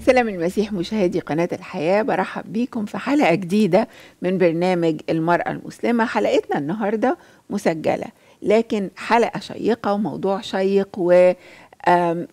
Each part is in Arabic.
سلام المسيح مشاهدي قناة الحياة برحب بيكم في حلقة جديدة من برنامج المرأة المسلمة حلقتنا النهاردة مسجلة لكن حلقة شيقة وموضوع شيق و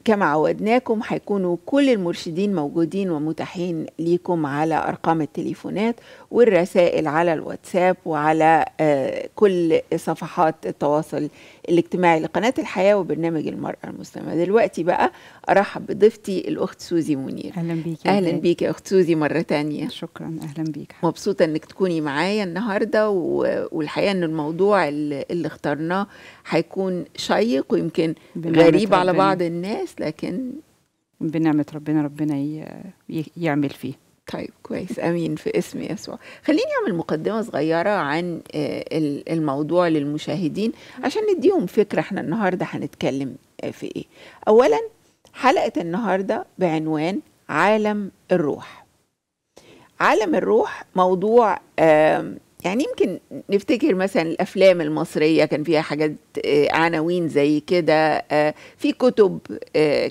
كما عودناكم هيكونوا كل المرشدين موجودين ومتاحين ليكم على أرقام التليفونات والرسائل على الواتساب وعلى آه، كل صفحات التواصل الاجتماعي لقناة الحياة وبرنامج المرأة المسلمة دلوقتي بقى أرحب بضيفتي الأخت سوزي منير أهلا بيكي أهلا بيكي يا أخت سوزي مرة تانية شكرا أهلا بيك مبسوطة إنك تكوني معايا النهاردة والحقيقة إن الموضوع اللي اخترناه هيكون شيق ويمكن غريب على بعض الناس لكن بنعمة ربنا ربنا يعمل فيه طيب كويس امين في اسم يسوع خليني اعمل مقدمه صغيره عن آه، الموضوع للمشاهدين عشان نديهم فكره احنا النهارده هنتكلم آه، في ايه اولا حلقه النهارده بعنوان عالم الروح عالم الروح موضوع يعني يمكن نفتكر مثلا الافلام المصريه كان فيها حاجات آه، عناوين زي كده في كتب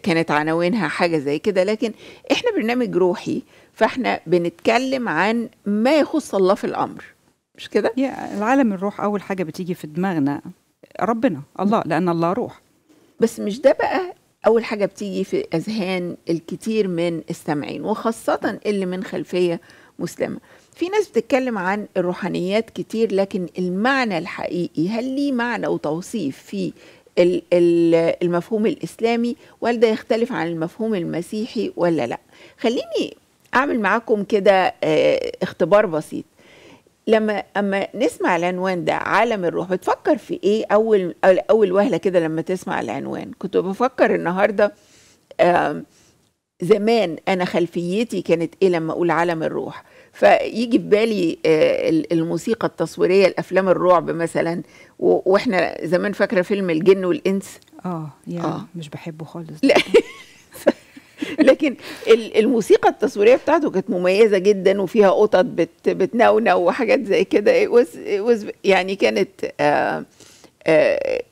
كانت عناوينها حاجه زي كده لكن احنا برنامج روحي فاحنا بنتكلم عن ما يخص الله في الامر مش كده يا العالم الروح اول حاجه بتيجي في دماغنا ربنا الله لان الله روح بس مش ده بقى اول حاجه بتيجي في اذهان الكثير من السامعين وخاصه اللي من خلفيه مسلمه في ناس بتتكلم عن الروحانيات كتير لكن المعنى الحقيقي هل ليه معنى وتوصيف في المفهوم الاسلامي وهل ده يختلف عن المفهوم المسيحي ولا لا خليني اعمل معاكم كده آه، اختبار بسيط لما اما نسمع العنوان ده عالم الروح بتفكر في ايه اول اول وهله كده لما تسمع العنوان كنت بفكر النهارده زمان انا خلفيتي كانت ايه لما اقول عالم الروح فيجي في بالي آه، الموسيقى التصويريه الافلام الرعب مثلا واحنا زمان فاكره فيلم الجن والانس اه يعني آه. مش بحبه خالص لا لكن الموسيقى التصويريه بتاعته كانت مميزه جدا وفيها قطط بت بتنونو وحاجات زي كده يعني كانت آه، آه،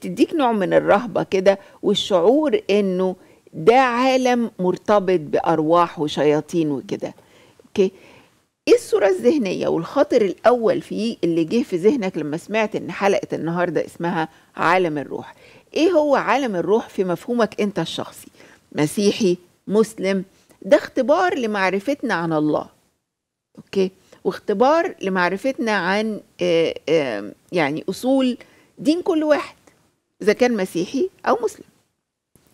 تديك نوع من الرهبه كده والشعور انه ده عالم مرتبط بارواح وشياطين وكده اوكي ايه الصوره الذهنيه والخاطر الاول فيه اللي جه في ذهنك لما سمعت ان حلقه النهارده اسمها عالم الروح ايه هو عالم الروح في مفهومك انت الشخصي مسيحي مسلم ده اختبار لمعرفتنا عن الله اوكي واختبار لمعرفتنا عن آه، آه، يعني اصول دين كل واحد اذا كان مسيحي او مسلم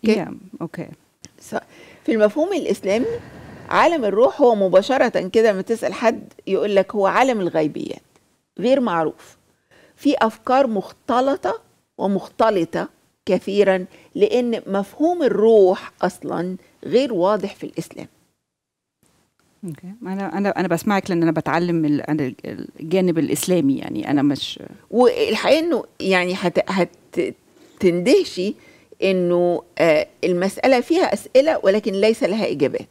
اوكي اوكي في المفهوم الاسلامي عالم الروح هو مباشره كده لما تسال حد يقول لك هو عالم الغيبيات غير معروف في افكار مختلطه ومختلطه كثيرا لأن مفهوم الروح أصلا غير واضح في الإسلام اوكي انا انا انا بسمعك لان انا بتعلم الجانب الاسلامي يعني انا مش والحقيقه انه يعني هتندهشي انه آه، المساله فيها اسئله ولكن ليس لها اجابات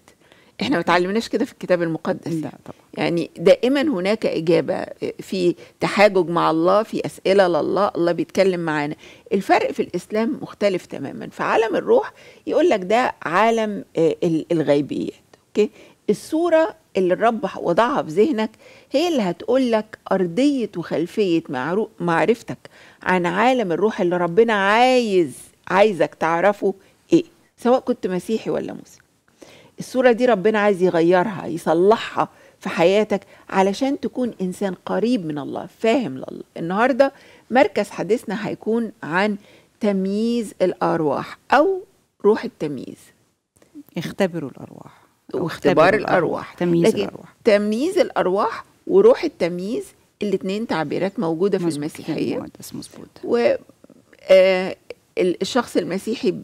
احنا ما تعلمناش كده في الكتاب المقدس لا طبعا. يعني دائما هناك اجابه في تحاجج مع الله في اسئله لله الله بيتكلم معانا الفرق في الاسلام مختلف تماما في عالم الروح يقول لك ده عالم آه، الغيبيات اوكي الصوره اللي الرب وضعها في ذهنك هي اللي هتقول لك ارضيه وخلفيه معرفتك عن عالم الروح اللي ربنا عايز عايزك تعرفه ايه سواء كنت مسيحي ولا مسلم الصورة دي ربنا عايز يغيرها يصلحها في حياتك علشان تكون إنسان قريب من الله فاهم لله النهاردة مركز حديثنا هيكون عن تمييز الأرواح أو روح التمييز اختبروا الأرواح واختبار الأرواح تمييز الأرواح تمييز الأرواح وروح التمييز الاثنين تعبيرات موجودة في المسيحية مظبوط و آه الشخص المسيحي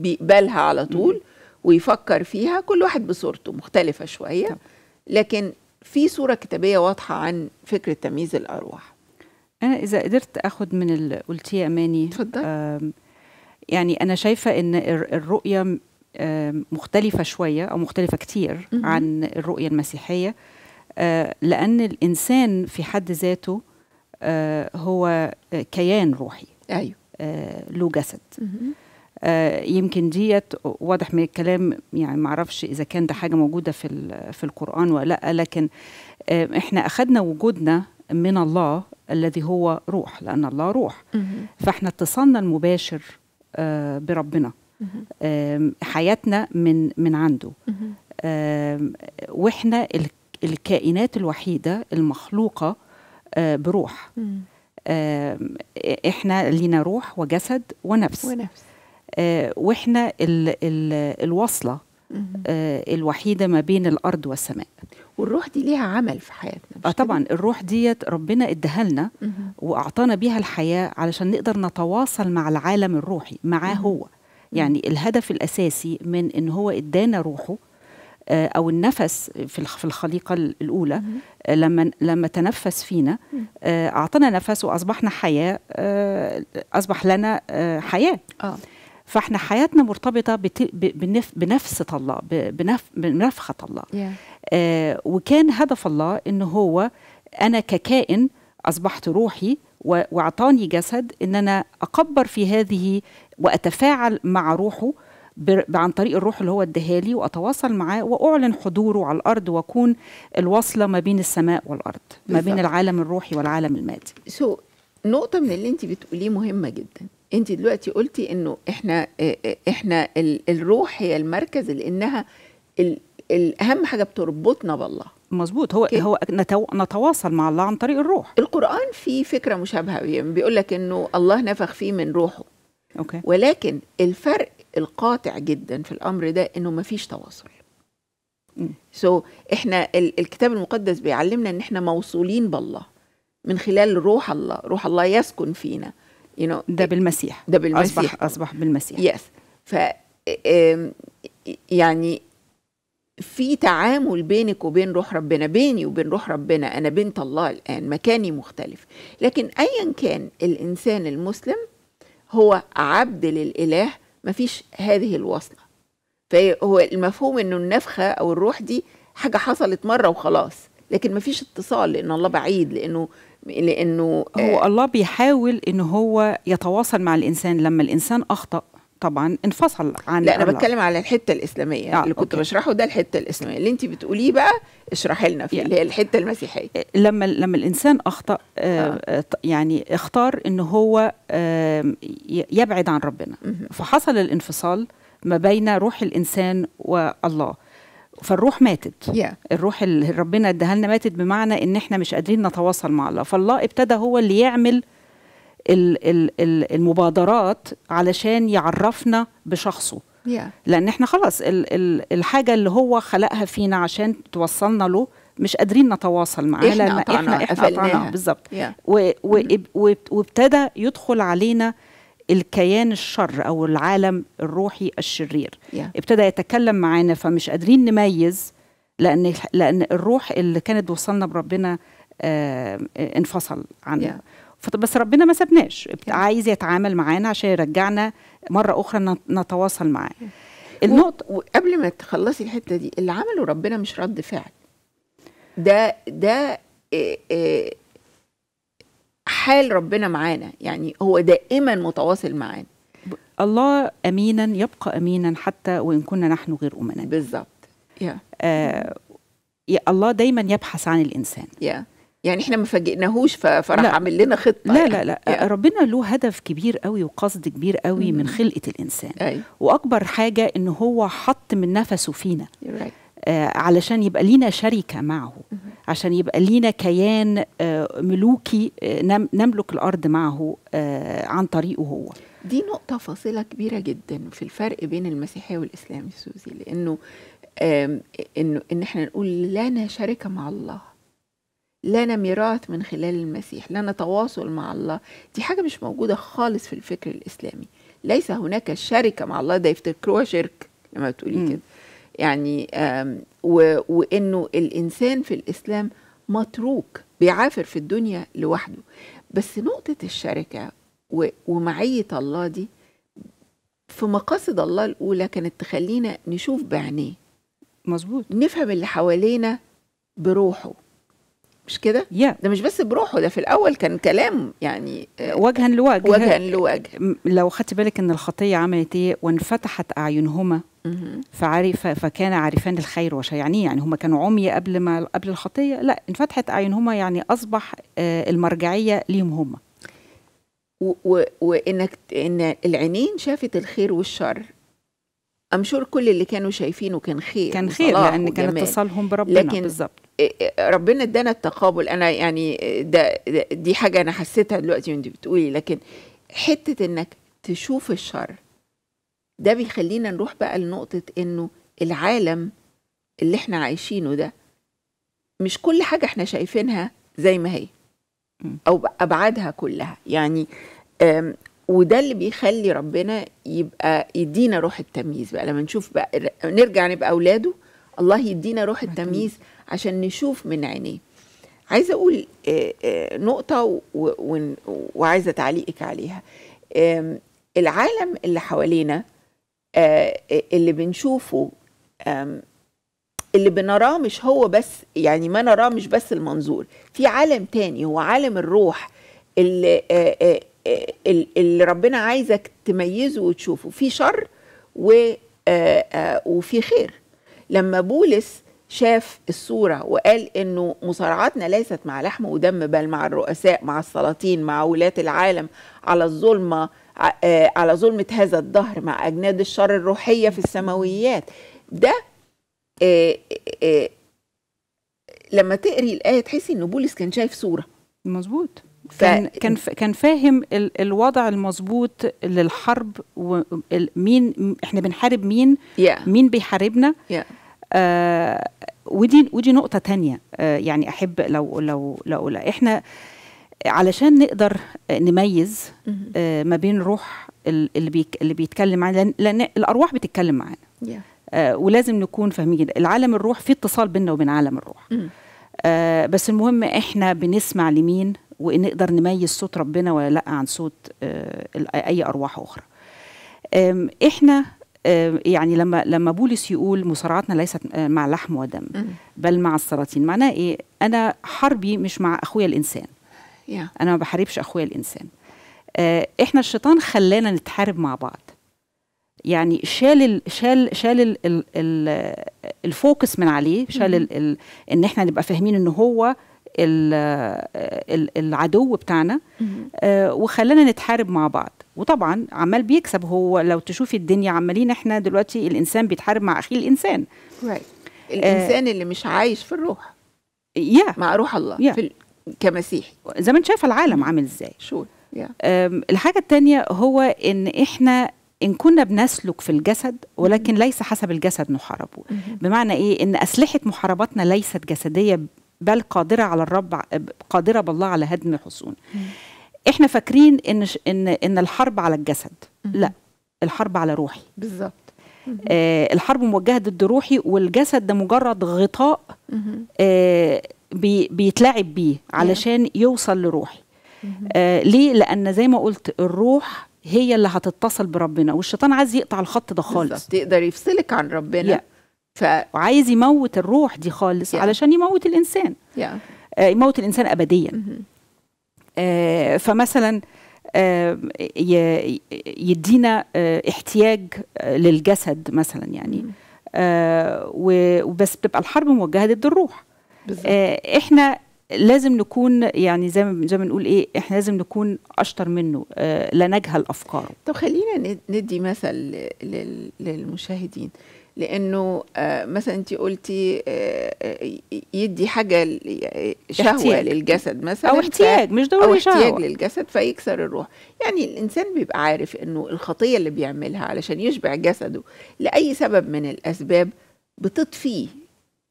بيقبلها على طول م. ويفكر فيها كل واحد بصورته مختلفة شوية لكن في صورة كتابية واضحة عن فكرة تمييز الأرواح أنا إذا قدرت أخد من اللي قلتيه أماني اتفضل يعني أنا شايفة إن الرؤية مختلفة شوية أو مختلفة كتير م -م. عن الرؤية المسيحية آه، لأن الإنسان في حد ذاته آه، هو آه، كيان روحي أيوه له جسد م آه، يمكن ديت واضح من الكلام يعني معرفش اذا كان ده حاجه موجوده في في القران ولا لا لكن آه، احنا اخذنا وجودنا من الله الذي هو روح لان الله روح فاحنا اتصالنا المباشر آه، بربنا حياتنا من من عنده واحنا الكائنات الوحيده المخلوقه بروح احنا لينا روح وجسد ونفس ونفس آه، واحنا الـ الـ الوصله آه، الوحيده ما بين الارض والسماء والروح دي ليها عمل في حياتنا اه طبعا الروح ديت ربنا اداها لنا واعطانا بيها الحياه علشان نقدر نتواصل مع العالم الروحي معاه هو يعني الهدف الاساسي من ان هو ادانا روحه آه، او النفس في الخليقه الاولى لما لما تنفس فينا اعطانا نفس واصبحنا حياه اصبح لنا حياه آه. فاحنا حياتنا مرتبطه بنفس الله بنفخه الله yeah. آه وكان هدف الله ان هو انا ككائن اصبحت روحي واعطاني جسد ان انا اكبر في هذه واتفاعل مع روحه عن طريق الروح اللي هو الدهالي واتواصل معاه واعلن حضوره على الارض واكون الوصله ما بين السماء والارض بالزبط. ما بين العالم الروحي والعالم المادي سو so, نقطه من اللي انت بتقوليه مهمه جدا انت دلوقتي قلتي انه احنا آه، آه، احنا الروح هي المركز لانها الاهم حاجه بتربطنا بالله مظبوط هو كي. هو نتواصل مع الله عن طريق الروح القران فيه فكره مشابهه يعني بيقول لك انه الله نفخ فيه من روحه أوكي. ولكن الفرق القاطع جدا في الامر ده انه ما فيش تواصل سو so, احنا الكتاب المقدس بيعلمنا ان احنا موصولين بالله من خلال روح الله روح الله يسكن فينا you know ده بالمسيح ده بالمسيح اصبح اصبح بالمسيح يس yes. ف يعني في تعامل بينك وبين روح ربنا بيني وبين روح ربنا انا بنت الله الان مكاني مختلف لكن ايا كان الانسان المسلم هو عبد للاله مفيش هذه الوصله فهو المفهوم انه النفخه او الروح دي حاجه حصلت مره وخلاص لكن ما فيش اتصال لان الله بعيد لانه لانه هو آه الله بيحاول ان هو يتواصل مع الانسان لما الانسان اخطا طبعا انفصل عن لا انا بتكلم على الحته الاسلاميه آه اللي كنت أوكي. بشرحه ده الحته الاسلاميه اللي انت بتقوليه بقى اشرحي لنا فيه يعني. اللي هي الحته المسيحيه آه، لما لما الانسان اخطا آه آه. آه، يعني اختار ان هو آه يبعد عن ربنا فحصل الانفصال ما بين روح الانسان والله فالروح ماتت yeah. الروح اللي ربنا اداها لنا ماتت بمعنى ان احنا مش قادرين نتواصل مع الله فالله ابتدى هو اللي يعمل المبادرات علشان يعرفنا بشخصه yeah. لان احنا خلاص الحاجه اللي هو خلقها فينا عشان توصلنا له مش قادرين نتواصل معاه احنا قطعنا احنا, احنا قطعناها بالظبط yeah. وابتدى يدخل علينا الكيان الشر او العالم الروحي الشرير yeah. ابتدى يتكلم معانا فمش قادرين نميز لان لان الروح اللي كانت وصلنا بربنا آه انفصل عنها yeah. بس ربنا ما سابناش yeah. عايز يتعامل معانا عشان يرجعنا مره اخرى نتواصل معاه yeah. النقطه و... وقبل ما تخلصي الحته دي اللي عمله ربنا مش رد فعل ده ده إيه إيه حال ربنا معانا يعني هو دائما متواصل معانا الله امينا يبقى امينا حتى وان كنا نحن غير امناء بالظبط يا آه الله دايما يبحث عن الانسان يا يعني احنا ما فاجئناهوش فراح عامل لنا خطه لا يعني. لا لا يعني. ربنا له هدف كبير قوي وقصد كبير قوي مم. من خلقه الانسان أي. واكبر حاجه ان هو حط من نفسه فينا right. آه، علشان يبقى لينا شركة معه عشان يبقى لينا كيان آه، ملوكي آه، نملك الأرض معه عن طريقه هو دي نقطة فاصلة كبيرة جدا في الفرق بين المسيحية والإسلام سوزي لأنه إنه إن إحنا نقول لنا شركة مع الله لنا ميراث من خلال المسيح لنا تواصل مع الله دي حاجة مش موجودة خالص في الفكر الإسلامي ليس هناك شركة مع الله ده يفتكروها شرك لما تقولي كده يعني وانه الانسان في الاسلام متروك بيعافر في الدنيا لوحده بس نقطه الشركه ومعيه الله دي في مقاصد الله الاولى كانت تخلينا نشوف بعينيه مظبوط نفهم اللي حوالينا بروحه مش كده؟ yeah. ده مش بس بروحه ده في الاول كان كلام يعني آه، وجها لوجه وجها لوجه لو خدت بالك ان الخطيه عملت ايه وانفتحت اعينهما فعرف فكان عارفان الخير وشيعنيه يعني هم كانوا عمي قبل ما قبل الخطيه لا انفتحت اعينهما يعني اصبح آه، المرجعيه ليهم هم وانك ان العينين شافت الخير والشر امشور كل اللي كانوا شايفينه كان خير كان خير لان كان اتصالهم بربنا لكن بالظبط ربنا ادانا التقابل انا يعني ده دي حاجه انا حسيتها دلوقتي وانت بتقولي لكن حته انك تشوف الشر ده بيخلينا نروح بقى لنقطة إنه العالم اللي إحنا عايشينه ده مش كل حاجة إحنا شايفينها زي ما هي أو بأبعادها كلها يعني وده اللي بيخلي ربنا يبقى يدينا روح التمييز بقى لما نشوف بقى نرجع نبقى أولاده الله يدينا روح التمييز عشان نشوف من عينيه عايزه اقول نقطه وعايزه تعليقك عليها العالم اللي حوالينا آه، اللي بنشوفه اللي بنراه مش هو بس يعني ما نراه مش بس المنظور في عالم تاني هو عالم الروح اللي, آه، آه، اللي ربنا عايزك تميزه وتشوفه في شر و وفي خير لما بولس شاف الصورة وقال إنه مصارعاتنا ليست مع لحم ودم بل مع الرؤساء مع السلاطين مع ولاة العالم على الظلمة آه، على ظلمة هذا الدهر مع أجناد الشر الروحية في السماويات ده آآ آه، آه، لما تقري الآية تحسي إن بولس كان شايف صورة مظبوط ف... كان كان كان فاهم ال الوضع المظبوط للحرب ومين احنا بنحارب مين yeah. مين بيحاربنا yeah. آه ودي ودي نقطة تانية آه يعني أحب لو لو لو, لو احنا آه علشان نقدر نميز آه، ما بين روح اللي اللي بيتكلم معانا لان الارواح بتتكلم معانا آه، ولازم نكون فاهمين العالم الروح في اتصال بيننا وبين عالم الروح آه، بس المهم احنا بنسمع لمين ونقدر نميز صوت ربنا ولا لا عن صوت اي ارواح اخرى احنا يعني لما لما بولس يقول مصارعتنا ليست مع لحم ودم بل مع السلاطين معناه ايه انا حربي مش مع اخويا الانسان yeah. انا ما بحاربش اخويا الانسان آه، احنا الشيطان خلانا نتحارب مع بعض يعني شال الـ شال شال الـ الـ الفوكس من عليه شال الـ الـ ان احنا نبقى فاهمين ان هو الـ الـ العدو بتاعنا آه وخلانا نتحارب مع بعض وطبعا عمال بيكسب هو لو تشوفي الدنيا عمالين احنا دلوقتي الانسان بيتحارب مع اخيه الانسان right. آه، الانسان آه اللي مش عايش في الروح yeah. مع روح الله yeah. في كمسيحي زي ما انت شايفه العالم عامل ازاي شو yeah. الحاجه الثانيه هو ان احنا إن كنا بنسلك في الجسد ولكن ليس حسب الجسد نحاربه بمعنى إيه إن أسلحة محارباتنا ليست جسدية بل قادرة على الرب قادرة بالله على هدم الحصون إحنا فاكرين إن إن إن الحرب على الجسد لا الحرب على روحي بالظبط آه الحرب موجهة ضد روحي والجسد ده مجرد غطاء آه بي بيتلعب بيه علشان يوصل لروحي mm-hmm. آه ليه لان زي ما قلت الروح هي اللي هتتصل بربنا والشيطان عايز يقطع الخط ده خالص يقدر يفصلك عن ربنا ف... وعايز يموت الروح دي خالص يا. علشان يموت الانسان آه يموت الانسان ابديا mm-hmm. آه فمثلا آه يدينا آه احتياج آه للجسد مثلا يعني mm-hmm. آه وبس بتبقى الحرب موجهه ضد الروح بالزبط. آه، احنا لازم نكون يعني زي ما زي ما بنقول ايه احنا لازم نكون اشطر منه آه، لا نجهل افكاره طب خلينا ندي مثل للمشاهدين لانه آه، مثلا انت قلتي يدي حاجه شهوه احتياج. للجسد مثلا او احتياج مش ضروري شهوه او احتياج شهوة. للجسد فيكسر الروح يعني الانسان بيبقى عارف انه الخطيه اللي بيعملها علشان يشبع جسده لاي سبب من الاسباب بتطفيه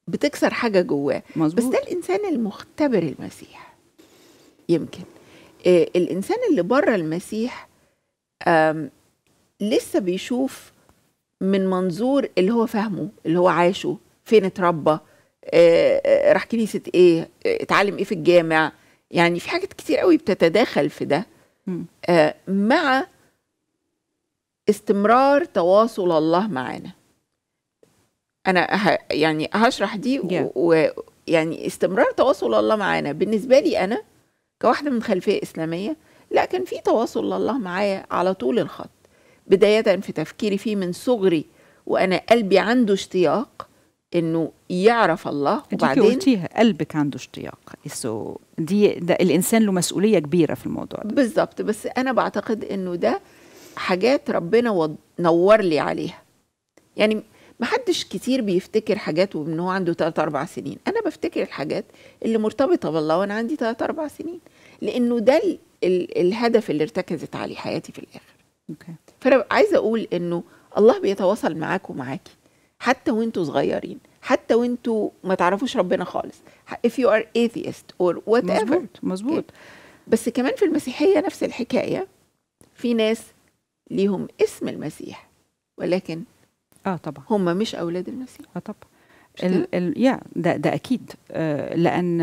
بتكسر حاجه جواه مزبوط. بس ده الانسان المختبر المسيح يمكن آه الانسان اللي بره المسيح لسه بيشوف من منظور اللي هو فاهمه اللي هو عاشه فين اتربى آه،, آه راح كنيسه ايه آه، اتعلم ايه في الجامع يعني في حاجات كتير قوي بتتداخل في ده آه مع استمرار تواصل الله معانا انا ه... يعني هشرح دي ويعني yeah. و... يعني استمرار تواصل الله معانا بالنسبه لي انا كواحده من خلفيه اسلاميه لا كان في تواصل الله معايا على طول الخط بدايه في تفكيري فيه من صغري وانا قلبي عنده اشتياق انه يعرف الله وبعدين انت قلتيها قلبك عنده اشتياق سو دي ده الانسان له مسؤوليه كبيره في الموضوع ده بالظبط بس انا بعتقد انه ده حاجات ربنا نور لي عليها يعني محدش كتير بيفتكر حاجات وان هو عنده 3 4 سنين انا بفتكر الحاجات اللي مرتبطه بالله وانا عندي 3 4 سنين لانه ده ال ال الهدف اللي ارتكزت عليه حياتي في الاخر اوكي فانا عايزه اقول انه الله بيتواصل معاك ومعاكي حتى وانتوا صغيرين حتى وانتوا ما تعرفوش ربنا خالص if you are atheist or whatever مظبوط مظبوط بس كمان في المسيحيه نفس الحكايه في ناس ليهم اسم المسيح ولكن اه طبعا هم مش اولاد المسيح اه طبعا ال ال يا ده ده اكيد آه لان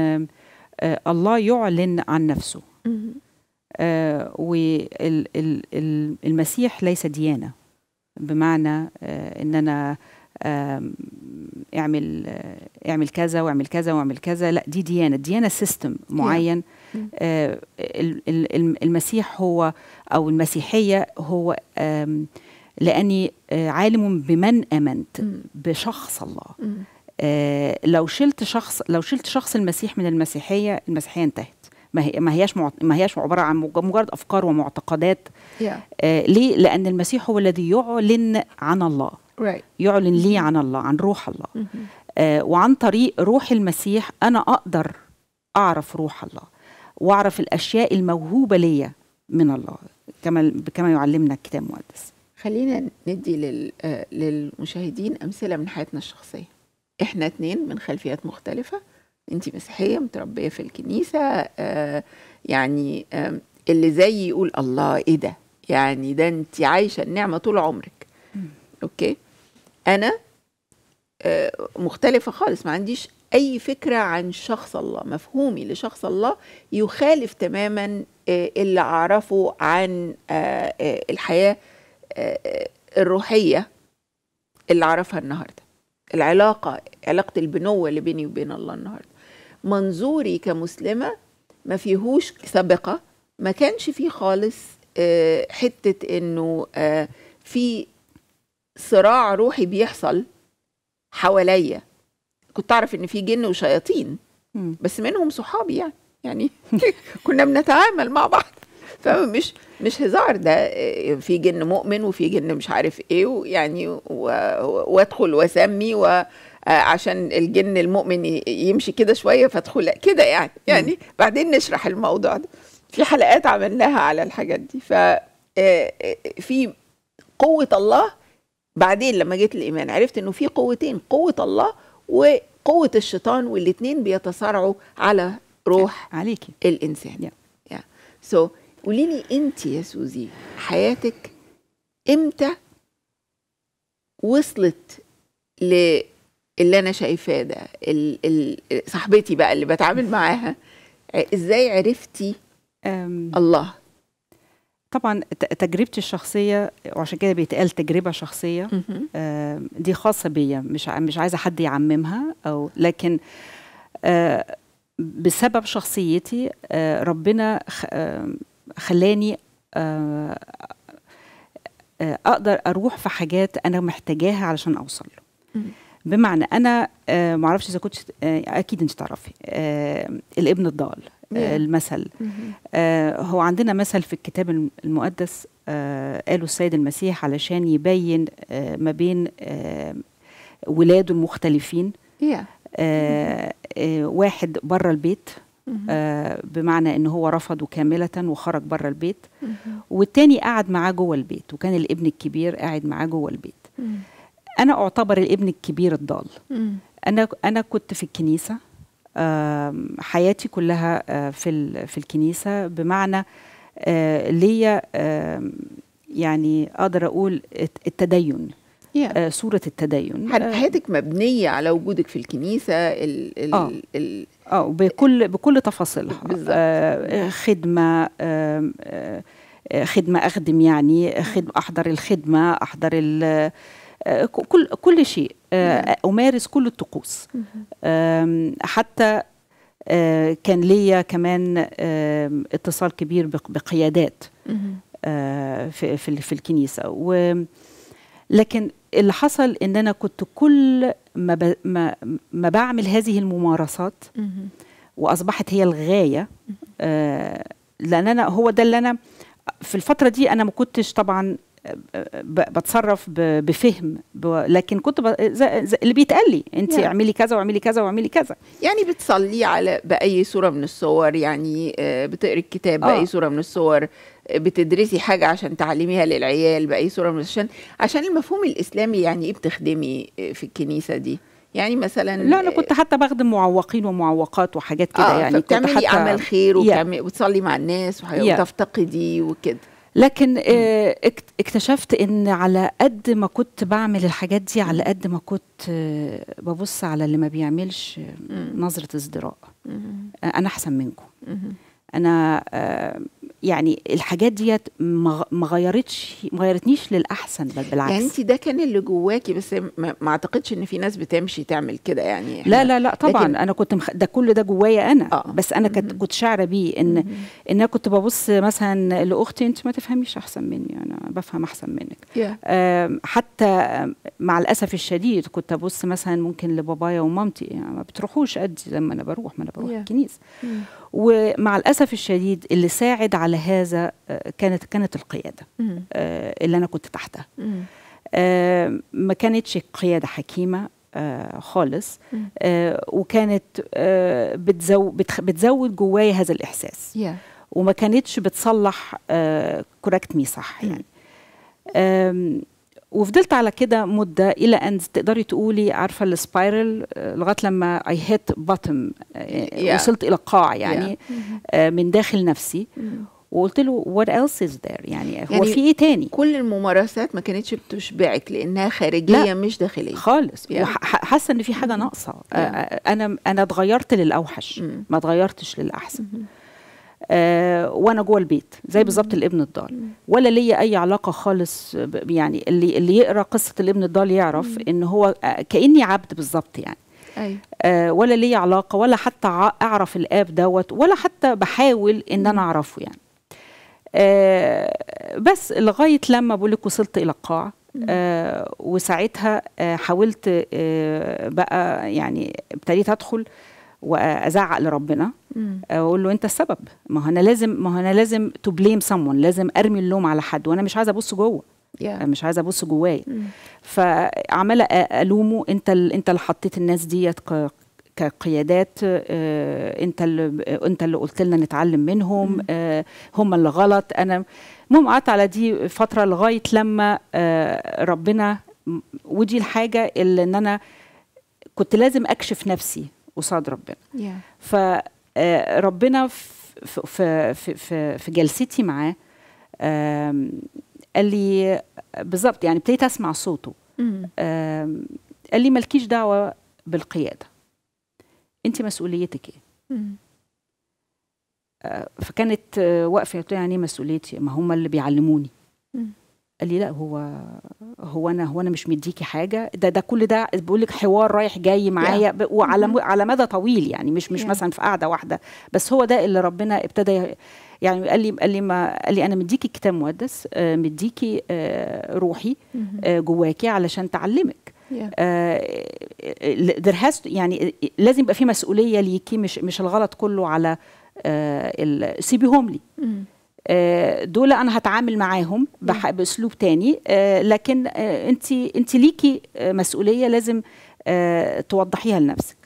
آه الله يعلن عن نفسه آه والمسيح ليس ديانه بمعنى آه ان انا آه اعمل آه اعمل كذا واعمل كذا واعمل كذا لا دي ديانه ديانه سيستم معين آه المسيح هو او المسيحيه هو لاني آه، عالم بمن امنت بشخص الله آه، لو شلت شخص لو شلت شخص المسيح من المسيحيه المسيحيه انتهت ما هي ما هياش ما هياش عباره عن مجرد افكار ومعتقدات yeah. آه ليه لان المسيح هو الذي يعلن عن الله right. يعلن لي mm-hmm. عن الله عن روح الله mm-hmm. آه وعن طريق روح المسيح انا اقدر اعرف روح الله واعرف الاشياء الموهوبه ليا من الله كما كما يعلمنا الكتاب المقدس خلينا ندي آه، للمشاهدين أمثلة من حياتنا الشخصية إحنا اتنين من خلفيات مختلفة أنت مسيحية متربية في الكنيسة آه، يعني اللي زي يقول الله إيه ده يعني ده أنت عايشة النعمة طول عمرك أوكي أنا آه، مختلفة خالص ما عنديش أي فكرة عن شخص الله مفهومي لشخص الله يخالف تماما اللي أعرفه عن الحياة الروحيه اللي اعرفها النهارده العلاقه علاقه البنوه اللي بيني وبين الله النهارده منظوري كمسلمه ما فيهوش سابقه ما كانش فيه خالص آه، حته انه آه، في صراع روحي بيحصل حواليا كنت اعرف ان في جن وشياطين بس منهم صحابي يعني يعني كنا بنتعامل مع بعض فمش مش هزار ده في جن مؤمن وفي جن مش عارف ايه ويعني وادخل واسمي و عشان الجن المؤمن يمشي كده شويه فادخل كده يعني يعني بعدين نشرح الموضوع ده في حلقات عملناها على الحاجات دي ف آه، آه، في قوه الله بعدين لما جيت الايمان عرفت انه في قوتين قوه الله وقوه الشيطان والاثنين بيتصارعوا على روح عليكي الانسان yeah. yeah. so قوليلي انت يا سوزي حياتك امتى وصلت ل اللي انا شايفاه ده صاحبتي بقى اللي بتعامل معاها ازاي عرفتي الله طبعا تجربتي الشخصيه وعشان كده بيتقال تجربه شخصيه دي خاصه بيا مش مش عايزه حد يعممها او لكن أه، بسبب شخصيتي أه، ربنا خلاني آه، آه، اقدر اروح في حاجات انا محتاجاها علشان اوصل بمعنى انا آه، معرفش اذا كنت اكيد انت تعرفي الابن الضال المثل هو عندنا مثل في الكتاب المقدس قاله السيد المسيح علشان يبين ما بين ولاده المختلفين واحد بره البيت آه بمعنى ان هو رفضه كامله وخرج بره البيت والتاني قعد معاه جوه البيت وكان الابن الكبير قاعد معاه جوه البيت انا اعتبر الابن الكبير الضال انا انا كنت في الكنيسه آه حياتي كلها آه في في الكنيسه بمعنى آه ليا يعني اقدر اقول التدين yeah. آه، صورة التدين حياتك مبنية على وجودك في الكنيسة الـ الـ آه. اه بكل بكل تفاصيلها آه خدمه آه،, آه خدمه اخدم يعني خدمه احضر الخدمه احضر آه، كل كل شيء آه، امارس كل الطقوس حتى كان ليا كمان اتصال كبير بقيادات في في الكنيسه لكن اللي حصل ان انا كنت كل ما, ب... ما, ما بعمل هذه الممارسات واصبحت هي الغايه آه لان انا هو ده اللي انا في الفتره دي انا ما كنتش طبعا بتصرف بفهم لكن كنت ب... اللي بيتقال لي انت يعني. اعملي كذا واعملي كذا واعملي كذا يعني بتصلي على باي صوره من الصور يعني آه، بتقري الكتاب آه. باي صوره من الصور بتدرسي حاجه عشان تعلميها للعيال باي صوره من عشان عشان المفهوم الاسلامي يعني ايه بتخدمي آه، في الكنيسه دي يعني مثلا لا انا آه، كنت حتى بخدم معوقين ومعوقات وحاجات كده آه يعني كنت حتى عمل خير وبتصلي مع الناس وتفتقدي وكده لكن آه، اكتشفت ان على قد ما كنت بعمل الحاجات دي على قد ما كنت آه، ببص على اللي ما بيعملش نظره ازدراء آه، انا احسن منكم انا يعني الحاجات ديت ما غيرتش ما غيرتنيش للاحسن بل بالعكس يعني انت ده كان اللي جواكي بس ما اعتقدش ان في ناس بتمشي تعمل كده يعني لا لا لا طبعا انا كنت مخ... ده كل ده جوايا انا آه. بس انا كنت كنت شاعره بيه ان ان انا كنت ببص مثلا لاختي انت ما تفهميش احسن مني انا بفهم احسن منك yeah. حتى مع الاسف الشديد كنت ابص مثلا ممكن لبابايا ومامتي يعني ما بتروحوش قد لما انا بروح ما انا بروح yeah. الكنيسه ومع الاسف الشديد اللي ساعد على هذا آه، كانت كانت القياده آه، اللي انا كنت تحتها آه، ما كانتش قياده حكيمه خالص وكانت بتزود جوايا هذا الاحساس وما كانتش بتصلح كوركت مي صح يعني وفضلت على كده مده الى ان تقدري تقولي عارفه السبايرل آه، لغايه لما اي هيت باتم وصلت الى قاع يعني yeah. Mm-hmm. آه، من داخل نفسي mm-hmm. وقلت له وات ايلس از ذير يعني هو يعني في ايه تاني كل الممارسات ما كانتش بتشبعك لانها خارجيه لا. مش داخليه خالص yeah. حاسه ان في حاجه mm-hmm. ناقصه yeah. آه، انا انا اتغيرت للاوحش mm. ما اتغيرتش للاحسن آه وانا جوه البيت زي بالظبط الابن الضال ولا ليا اي علاقه خالص يعني اللي اللي يقرا قصه الابن الضال يعرف ان هو آه، كاني عبد بالظبط يعني أيوة. آه ولا ليا علاقه ولا حتى اعرف الاب دوت ولا حتى بحاول ان انا اعرفه يعني آه بس لغايه لما بقول لك وصلت الى القاع آه وساعتها آه حاولت آه بقى يعني ابتديت ادخل آه وازعق لربنا آه، واقول له انت السبب ما هو انا لازم ما هو انا لازم تو بليم سمون لازم ارمي اللوم على حد وانا مش عايزه ابص جوه yeah. مش عايزه ابص جوايا فعماله الومه انت ال... انت اللي حطيت الناس ديت ك... كقيادات آه، انت اللي انت اللي قلت لنا نتعلم منهم آه، هم اللي غلط انا المهم قعدت على دي فتره لغايه لما آه، ربنا ودي الحاجه اللي ان انا كنت لازم اكشف نفسي قصاد ربنا yeah. فربنا آه، في, في, في, في جلستي معاه قال لي بالظبط يعني ابتديت اسمع صوته قال لي مالكيش دعوه بالقياده انت مسؤوليتك ايه آه، فكانت آه، واقفه يعني إيه مسؤوليتي ما هم اللي بيعلموني قال لي لا هو هو انا هو انا مش مديكي حاجه ده ده كل ده بقول لك حوار رايح جاي معايا وعلى م- mm-hmm. على مدى طويل يعني مش مش مثلا في قاعده واحده بس هو ده اللي ربنا ابتدى يعني قال لي قال لي ما قال لي انا مديكي كتاب مقدس آه مديكي آه روحي mm-hmm. آه جواكي علشان تعلمك yeah. آه، يعني لازم يبقى في مسؤوليه ليكي مش مش الغلط كله على آه، سيبيهم لي mm-hmm. آه، دول انا هتعامل معاهم باسلوب تاني آه، لكن آه، انت انت ليكي مسؤوليه لازم توضحيها لنفسك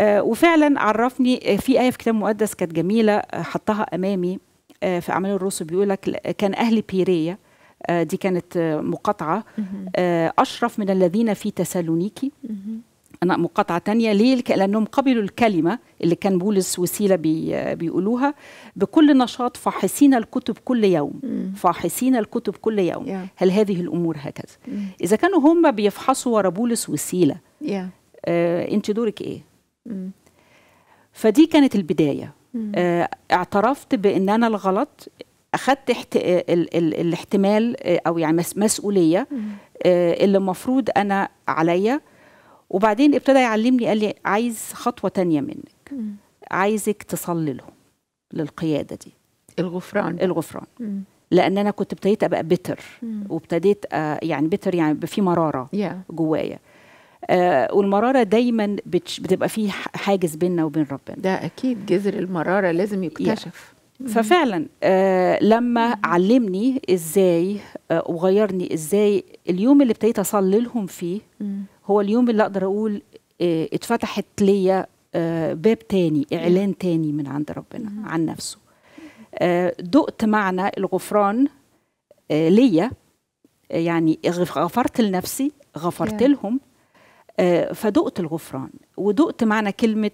وفعلا عرفني في ايه في كتاب مقدس كانت جميله حطها امامي في اعمال الرسل بيقول لك كان اهل بيريه دي كانت مقاطعه اشرف من الذين في تسالونيكي أنا مقاطعة تانية ليه؟ لأنهم قبلوا الكلمة اللي كان بولس وسيلة بي بيقولوها بكل نشاط فاحصين الكتب كل يوم فاحصين الكتب كل يوم yeah. هل هذه الأمور هكذا؟ mm. إذا كانوا هم بيفحصوا ورا بولس وسيلة yeah. آه، أنت دورك إيه؟ mm. فدي كانت البداية آه، اعترفت بأن أنا الغلط أخذت احت... ال... ال... الاحتمال آه، أو يعني مس... مسؤولية آه، اللي المفروض أنا عليا وبعدين ابتدى يعلمني قال لي عايز خطوه تانية منك م. عايزك تصلي له للقياده دي الغفران الغفران م. لان انا كنت ابتديت ابقى بتر وابتديت آه، يعني بتر يعني في مراره yeah. جوايا آه والمرارة دايما بتبقى في حاجز بيننا وبين ربنا ده أكيد جذر المرارة لازم يكتشف yeah. ففعلا آه لما علمني ازاي آه وغيرني ازاي اليوم اللي ابتديت اصلي لهم فيه هو اليوم اللي اقدر اقول آه، اتفتحت ليا آه، باب تاني اعلان تاني من عند ربنا عن نفسه آه، دقت معنى الغفران ليا يعني غفرت لنفسي غفرت لهم فدقت الغفران ودقت معنى كلمة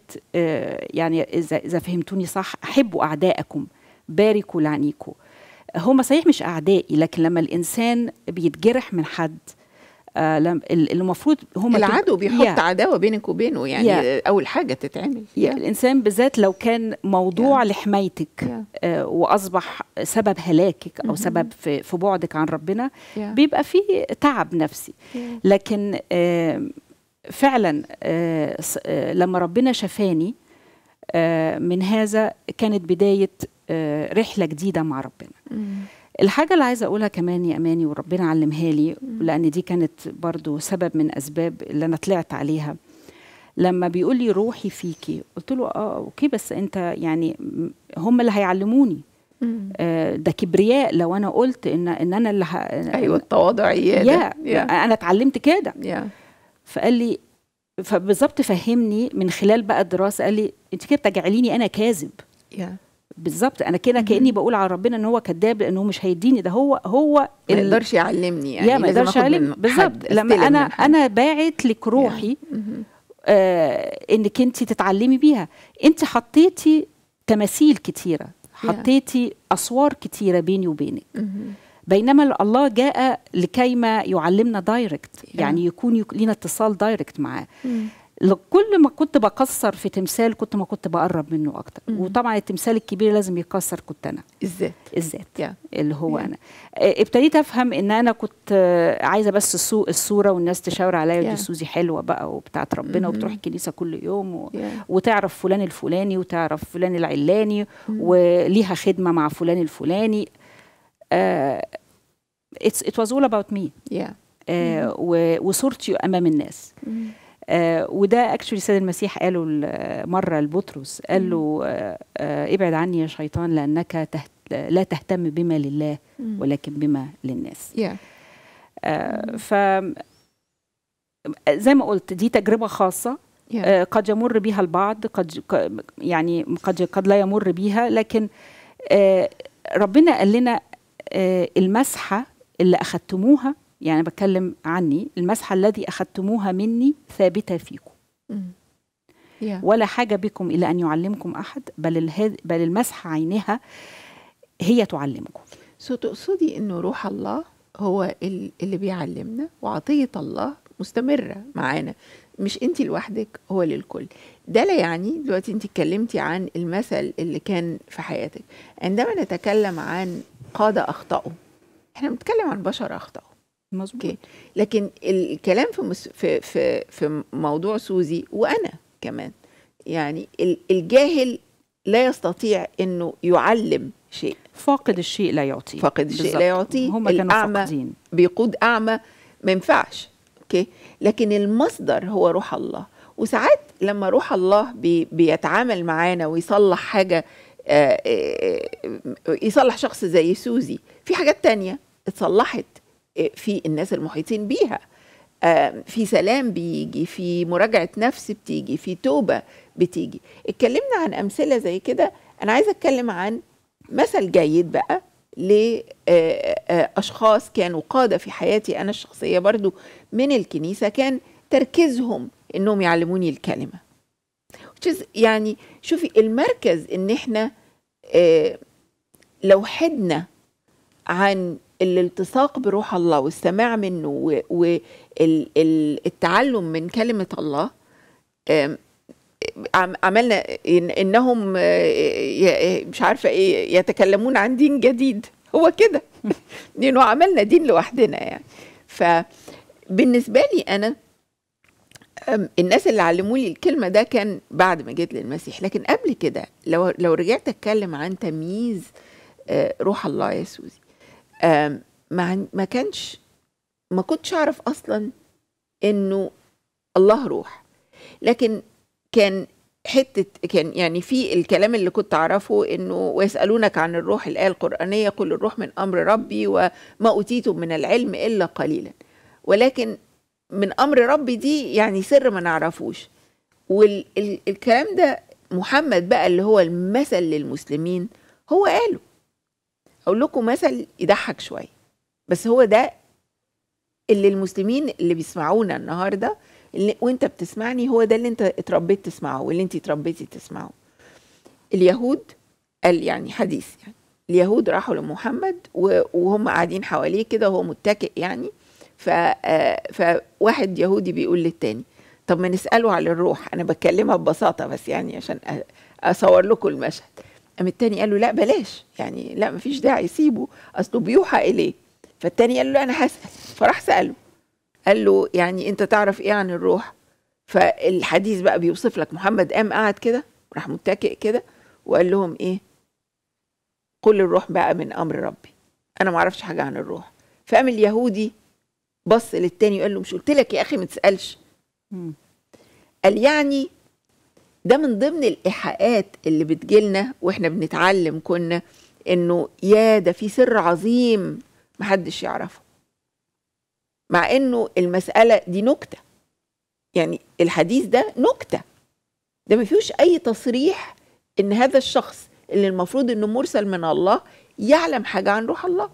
يعني إذا فهمتوني صح أحبوا أعدائكم باركوا لعنيكم هما صحيح مش أعدائي لكن لما الإنسان بيتجرح من حد آه، المفروض هم العدو بيحط عداوه بينك وبينه يعني يا اول حاجه تتعمل يا الانسان بالذات لو كان موضوع يا لحمايتك يا آه واصبح سبب هلاكك او سبب في, في بعدك عن ربنا بيبقى فيه تعب نفسي لكن آه فعلا آه, آه، لما ربنا شفاني آه، من هذا كانت بدايه رحله جديده مع ربنا الحاجة اللي عايزة أقولها كمان يا أماني وربنا علمها لي لأن دي كانت برضو سبب من أسباب اللي أنا طلعت عليها لما بيقول لي روحي فيكي قلت له اه اوكي بس انت يعني هم اللي هيعلموني آه ده كبرياء لو انا قلت ان ان انا اللي ه... ايوه التواضع يا انا اتعلمت كده فقال لي فبالظبط فهمني من خلال بقى الدراسه قال لي انت كده بتجعليني انا كاذب يا بالظبط انا كده كاني بقول على ربنا ان هو كذاب لانه مش هيديني ده هو هو ما يقدرش يعلمني يعني ما يقدرش يعلمني بالظبط لما انا انا باعت لك يعني. روحي آه انك انت تتعلمي بيها انت حطيتي تماثيل كتيره حطيتي اسوار كتيره بيني وبينك بينما الله جاء لكي ما يعلمنا دايركت يعني يكون لينا اتصال دايركت معاه كل ما كنت بكسر في تمثال كنت ما كنت بقرب منه اكتر مم. وطبعا التمثال الكبير لازم يكسر كنت انا الذات الذات yeah. اللي هو yeah. انا آه، ابتديت افهم ان انا كنت آه، عايزه بس السوق الصوره والناس تشاور عليا yeah. دي سوزي حلوه بقى وبتاعت ربنا mm -hmm. وبتروح الكنيسه كل يوم و... yeah. وتعرف فلان الفلاني وتعرف فلان العلاني mm -hmm. وليها خدمه مع فلان الفلاني اتس ات واز اول اباوت مي وصورتي امام الناس mm -hmm. آه، وده اكشولي السيد المسيح قاله آه، مره لبطرس قال له آه،, آه ابعد عني يا شيطان لانك تهت لا تهتم بما لله ولكن بما للناس yeah. آه ف زي ما قلت دي تجربه خاصه yeah. آه قد يمر بها البعض قد يعني قد قد لا يمر بها لكن آه ربنا قال لنا المسحه اللي اخذتموها يعني بتكلم عني المسحة الذي أخذتموها مني ثابتة فيكم ولا حاجة بكم إلى أن يعلمكم أحد بل, بل المسحة عينها هي تعلمكم سو تقصدي أنه روح الله هو اللي بيعلمنا وعطية الله مستمرة معانا مش انت لوحدك هو للكل ده لا يعني دلوقتي انت اتكلمتي عن المثل اللي كان في حياتك عندما نتكلم عن قادة أخطأوا احنا بنتكلم عن بشر أخطأوا مظبوط okay. لكن الكلام في مس... في في في موضوع سوزي وانا كمان يعني الجاهل لا يستطيع انه يعلم شيء فاقد الشيء لا يعطيه فاقد الشيء بالزبط. لا يعطيه هم كانوا الأعمى فاقدين. بيقود اعمى ما ينفعش اوكي لكن المصدر هو روح الله وساعات لما روح الله بي بيتعامل معانا ويصلح حاجه آه، آه، آه، يصلح شخص زي سوزي في حاجات تانية اتصلحت في الناس المحيطين بيها في سلام بيجي في مراجعة نفس بتيجي في توبة بتيجي اتكلمنا عن أمثلة زي كده أنا عايزة أتكلم عن مثل جيد بقى لأشخاص آه، آه، آه، كانوا قادة في حياتي أنا الشخصية برضو من الكنيسة كان تركيزهم إنهم يعلموني الكلمة يعني شوفي المركز إن إحنا لو حدنا عن الالتصاق بروح الله والسماع منه والتعلم من كلمة الله عملنا إن انهم آه، مش عارفه ايه يتكلمون عن دين جديد هو كده لانه عملنا دين لوحدنا يعني فبالنسبه لي انا الناس اللي علموا لي الكلمه ده كان بعد ما جيت للمسيح لكن قبل كده لو لو رجعت اتكلم عن تمييز آه، روح الله يا سوزي ما ما كانش ما كنتش اعرف اصلا انه الله روح لكن كان حته كان يعني في الكلام اللي كنت اعرفه انه ويسالونك عن الروح الايه القرانيه قل الروح من امر ربي وما اوتيتم من العلم الا قليلا ولكن من امر ربي دي يعني سر ما نعرفوش والكلام ده محمد بقى اللي هو المثل للمسلمين هو قاله اقول لكم مثل يضحك شويه بس هو ده اللي المسلمين اللي بيسمعونا النهارده اللي وانت بتسمعني هو ده اللي انت اتربيت تسمعه واللي انت اتربيتي تسمعه اليهود قال يعني حديث يعني اليهود راحوا لمحمد وهم قاعدين حواليه كده وهو متكئ يعني ف آه، فواحد يهودي بيقول للتاني طب ما نساله على الروح انا بتكلمها ببساطه بس يعني عشان اصور لكم المشهد قام التاني قال له لا بلاش يعني لا مفيش داعي سيبه اصله بيوحى اليه فالتاني قال له انا هسال فراح ساله قال له يعني انت تعرف ايه عن الروح فالحديث بقى بيوصف لك محمد قام قعد كده راح متكئ كده وقال لهم ايه قل الروح بقى من امر ربي انا ما اعرفش حاجه عن الروح فقام اليهودي بص للتاني وقال له مش قلت لك يا اخي ما تسالش قال يعني ده من ضمن الإيحاءات اللي بتجيلنا وإحنا بنتعلم كنا إنه يا ده في سر عظيم محدش يعرفه مع إنه المسألة دي نكتة يعني الحديث ده نكتة ده ما فيهوش أي تصريح إن هذا الشخص اللي المفروض إنه مرسل من الله يعلم حاجة عن روح الله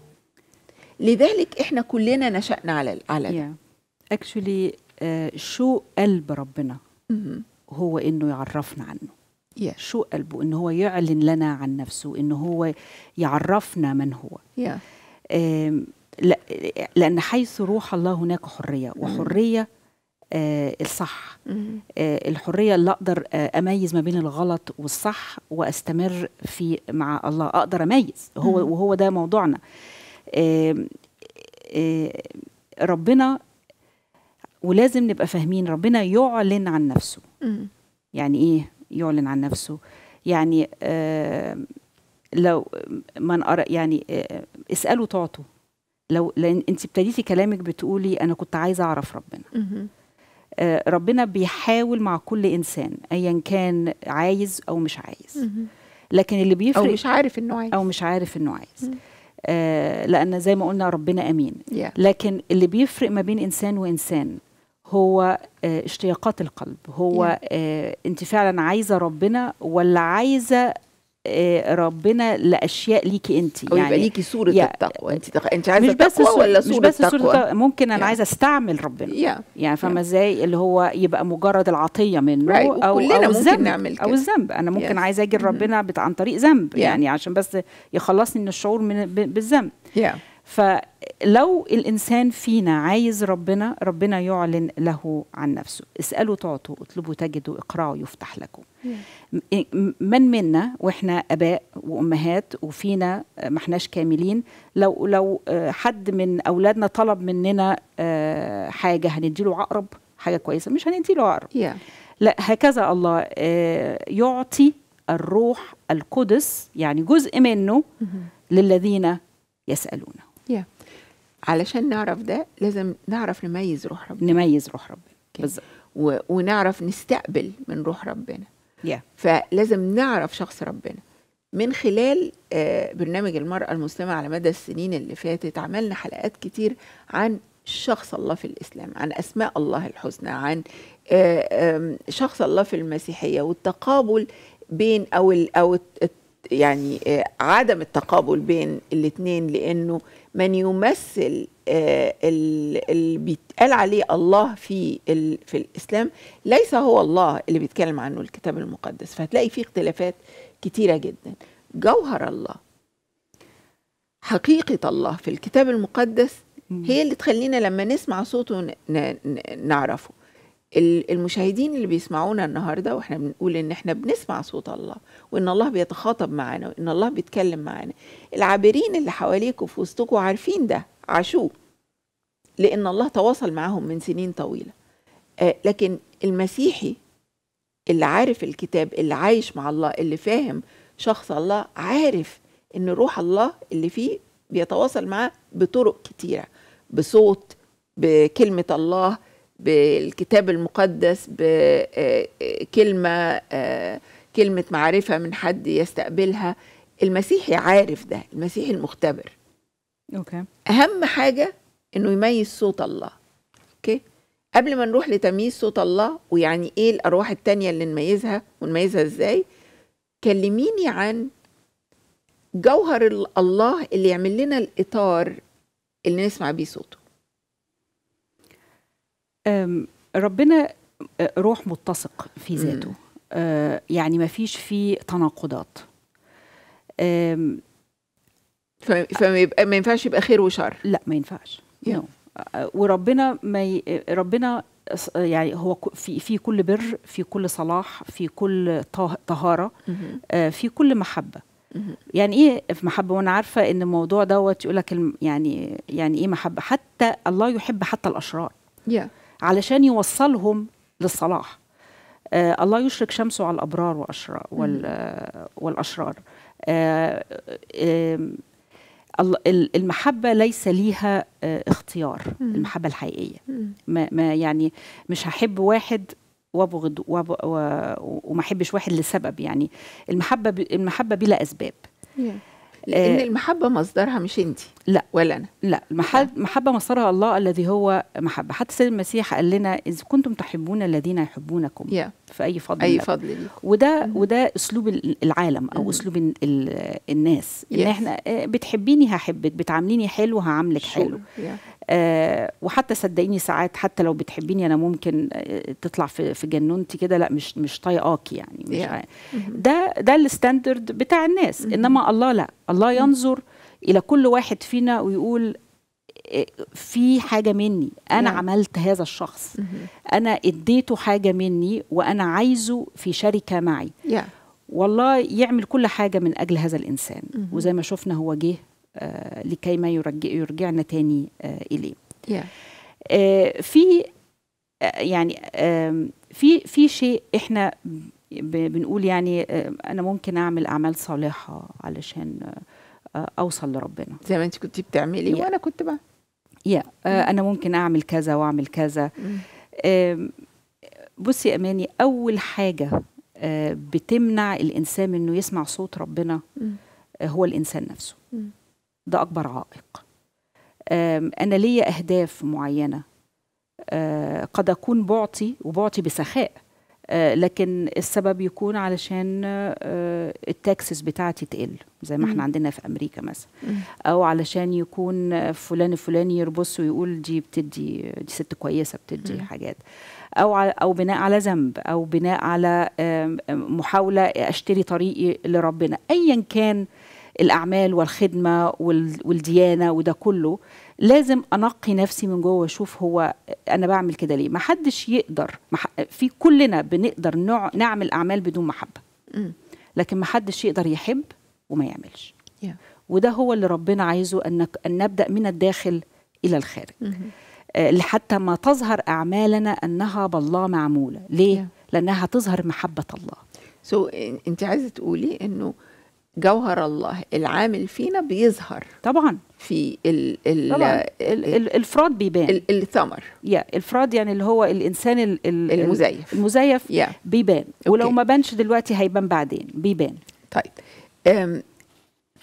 لذلك إحنا كلنا نشأنا على على ده yeah. actually uh, شو قلب ربنا mm-hmm. هو انه يعرفنا عنه yeah. شو قلبه ان هو يعلن لنا عن نفسه ان هو يعرفنا من هو yeah. لان حيث روح الله هناك حريه mm-hmm. وحريه آه الصح mm-hmm. آه الحريه اللي اقدر آه اميز ما بين الغلط والصح واستمر في مع الله اقدر اميز هو مم. Mm-hmm. وهو ده موضوعنا آه، ربنا ولازم نبقى فاهمين ربنا يعلن عن نفسه يعني ايه يعلن عن نفسه يعني آه لو من أرى يعني آه اساله تعطوا لو لان انت ابتديتي كلامك بتقولي انا كنت عايزه اعرف ربنا آه ربنا بيحاول مع كل انسان ايا كان عايز او مش عايز لكن اللي بيفرق او مش عارف انه عايز او مش عارف انه عايز آه، لان زي ما قلنا ربنا امين لكن اللي بيفرق ما بين انسان وانسان هو آه، اشتياقات القلب هو آه، انت فعلا عايزه ربنا ولا عايزه آه، ربنا لاشياء ليكي انت يعني يبقى ليكي صوره يعني التقوى انت تق... انت عايزه مش بس تقوى ولا صوره مش بس التقوى صورة ممكن انا yeah. عايزه استعمل ربنا yeah. يعني فاهمه ازاي yeah. اللي هو يبقى مجرد العطيه منه right. او او الزنب. نعمل كده. او الذنب انا ممكن yes. عايزه اجي لربنا عن طريق ذنب yeah. يعني عشان بس يخلصني من الشعور من بالذنب yeah. فلو الانسان فينا عايز ربنا ربنا يعلن له عن نفسه اسالوا تعطوا اطلبوا تجدوا اقرأوا يفتح لكم إيه، من منا واحنا اباء وامهات وفينا آه، ما احناش كاملين لو لو آه، حد من اولادنا طلب مننا آه، حاجه هنديله عقرب حاجه كويسه مش هنديله عقرب لا هكذا الله يعطي الروح القدس يعني جزء منه للذين يسالونه علشان نعرف ده لازم نعرف نميز روح ربنا نميز روح ربنا بالظبط و... ونعرف نستقبل من روح ربنا yeah. فلازم نعرف شخص ربنا من خلال آه، برنامج المرأة المسلمة على مدى السنين اللي فاتت عملنا حلقات كتير عن شخص الله في الإسلام عن أسماء الله الحسنى عن آه، شخص الله في المسيحية والتقابل بين أو أو يعني آه، عدم التقابل بين الاتنين لأنه من يمثل آه، اللي بيتقال عليه الله في في الاسلام ليس هو الله اللي بيتكلم عنه الكتاب المقدس فهتلاقي فيه اختلافات كتيره جدا جوهر الله حقيقه الله في الكتاب المقدس هي اللي تخلينا لما نسمع صوته نعرفه المشاهدين اللي بيسمعونا النهارده واحنا بنقول ان احنا بنسمع صوت الله وان الله بيتخاطب معانا وان الله بيتكلم معانا العابرين اللي حواليكوا في وسطكوا عارفين ده عاشوه لان الله تواصل معاهم من سنين طويله آه، لكن المسيحي اللي عارف الكتاب اللي عايش مع الله اللي فاهم شخص الله عارف ان روح الله اللي فيه بيتواصل معاه بطرق كتيره بصوت بكلمه الله بالكتاب المقدس بكلمة آه، آه، آه، كلمة معرفة من حد يستقبلها المسيحي عارف ده المسيحي المختبر أوكي. أهم حاجة إنه يميز صوت الله أوكي قبل ما نروح لتمييز صوت الله ويعني إيه الأرواح التانية اللي نميزها ونميزها إزاي كلميني عن جوهر الله اللي يعمل لنا الإطار اللي نسمع بيه صوته ربنا روح متسق في ذاته يعني ما فيش فيه تناقضات فما يبقى ما ينفعش يبقى خير وشر لا ما ينفعش yeah. وربنا ما ي... ربنا يعني هو في في كل بر في كل صلاح في كل طهاره في كل محبه يعني ايه في محبه وانا عارفه ان الموضوع دوت يقول لك يعني يعني ايه محبه حتى الله يحب حتى الاشرار yeah. علشان يوصلهم للصلاح آه الله يشرق شمسه على الأبرار وأشرار والأشرار آه آه المحبة ليس ليها آه، اختيار المحبة الحقيقية ما, ما يعني مش هحب واحد وابغض وب... وما احبش واحد لسبب يعني المحبة ب... المحبة بلا أسباب yeah. لان آه، المحبه مصدرها مش انت لا ولا انا لا المحبه مصدرها الله الذي هو محبه حتى سيد المسيح قال لنا اذا كنتم تحبون الذين يحبونكم yeah. في اي فضل اي فضل وده وده اسلوب العالم او اسلوب الناس ان احنا آه، بتحبيني هحبك بتعامليني حلو هعاملك حلو آه، وحتى صدقيني ساعات حتى لو بتحبيني انا ممكن آه، تطلع في في جنونتي كده لا مش مش طايقاكي يعني مش ده ده الستاندرد بتاع الناس انما الله لا الله ينظر الى كل واحد فينا ويقول في حاجه مني انا نعم. عملت هذا الشخص مه. انا اديته حاجه مني وانا عايزه في شركه معي yeah. والله يعمل كل حاجه من اجل هذا الانسان مه. وزي ما شفنا هو جه آه لكي ما يرجع يرجعنا تاني آه اليه yeah. آه في آه، يعني آه في في شيء احنا بنقول يعني آه انا ممكن اعمل اعمال صالحه علشان آه اوصل لربنا زي ما انت كنت بتعملي yeah. وانا كنت بقى يا yeah. آه، انا ممكن اعمل كذا واعمل كذا بصي يا اماني اول حاجه آه، بتمنع الانسان انه يسمع صوت ربنا آه، هو الانسان نفسه ده اكبر عائق انا ليا اهداف معينه قد اكون بعطي وبعطي بسخاء آه، لكن السبب يكون علشان آه، التاكسس بتاعتي تقل زي ما احنا عندنا في امريكا مثلا او علشان يكون فلان الفلاني يربص ويقول دي بتدي دي ست كويسه بتدي حاجات او او بناء على ذنب او بناء على محاوله اشتري طريقي لربنا ايا كان الاعمال والخدمه والديانه وده كله لازم انقي نفسي من جوه واشوف هو انا بعمل كده ليه ما حدش يقدر في كلنا بنقدر نعمل اعمال بدون محبه لكن ما حدش يقدر يحب وما يعملش وده هو اللي ربنا عايزه انك ان نبدا من الداخل الى الخارج آه، لحتى ما تظهر اعمالنا انها بالله معموله ليه لانها تظهر محبه الله سو so, انت عايزه تقولي انه جوهر الله العامل فينا بيظهر طبعا في ال ال طبعا. ال الافراد بيبان الثمر يا yeah. الفراد يعني اللي هو الانسان ال ال المزيف المزيف yeah. بيبان okay. ولو ما بانش دلوقتي هيبان بعدين بيبان طيب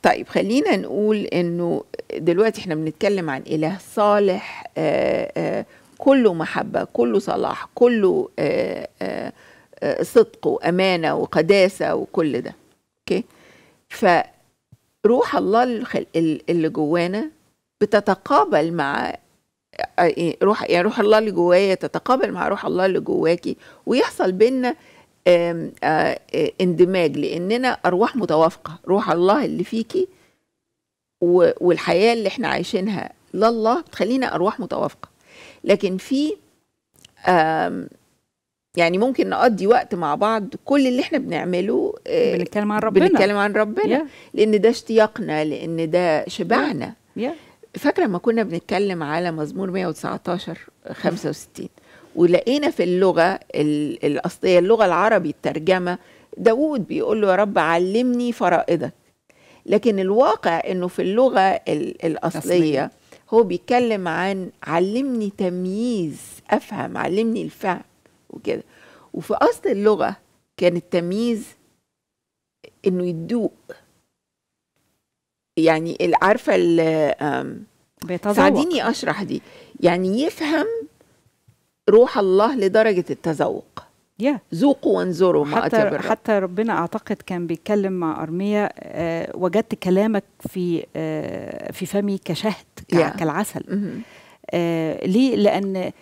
طيب خلينا نقول انه دلوقتي احنا بنتكلم عن اله صالح آآ آه، آآ آه، كله محبه كله صلاح كله آآ آه، صدق وامانه وقداسه وكل ده اوكي okay. فروح الله اللي جوانا بتتقابل مع آه، إيه، روح يعني روح الله اللي جوايا تتقابل مع روح الله اللي جواكي ويحصل بينا آه، آه، اندماج لاننا ارواح متوافقه روح الله اللي فيكي والحياه اللي احنا عايشينها لله بتخلينا ارواح متوافقه لكن في يعني ممكن نقضي وقت مع بعض كل اللي احنا بنعمله آه، بنتكلم عن ربنا بنتكلم عن ربنا yeah. لان ده اشتياقنا لان ده شبعنا yeah. yeah. فاكره لما كنا بنتكلم على مزمور 119 65 ولقينا في اللغه الاصليه اللغه العربي الترجمه داوود بيقول له يا رب علمني فرائضك لكن الواقع انه في اللغه الاصليه هو بيتكلم عن علمني تمييز افهم علمني الفهم وكده وفي اصل اللغه كان التمييز انه يدوق يعني عارفه ال ساعديني اشرح دي يعني يفهم روح الله لدرجه التذوق yeah. ذوقوا وانظروا ما حتى أتى حتى ربنا اعتقد كان بيتكلم مع ارميا أه وجدت كلامك في أه في فمي كشهد yeah. كالعسل mm -hmm. أه ليه لان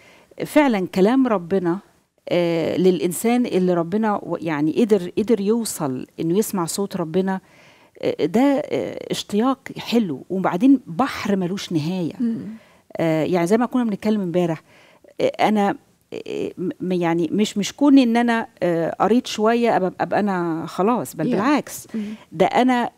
فعلا كلام ربنا آه، للانسان اللي ربنا يعني قدر قدر يوصل انه يسمع صوت ربنا آه، ده آه، اشتياق حلو وبعدين بحر ملوش نهايه يعني زي ما كنا بنتكلم امبارح انا يعني مش مش كوني ان انا قريت شويه ابقى انا خلاص بل بالعكس ده انا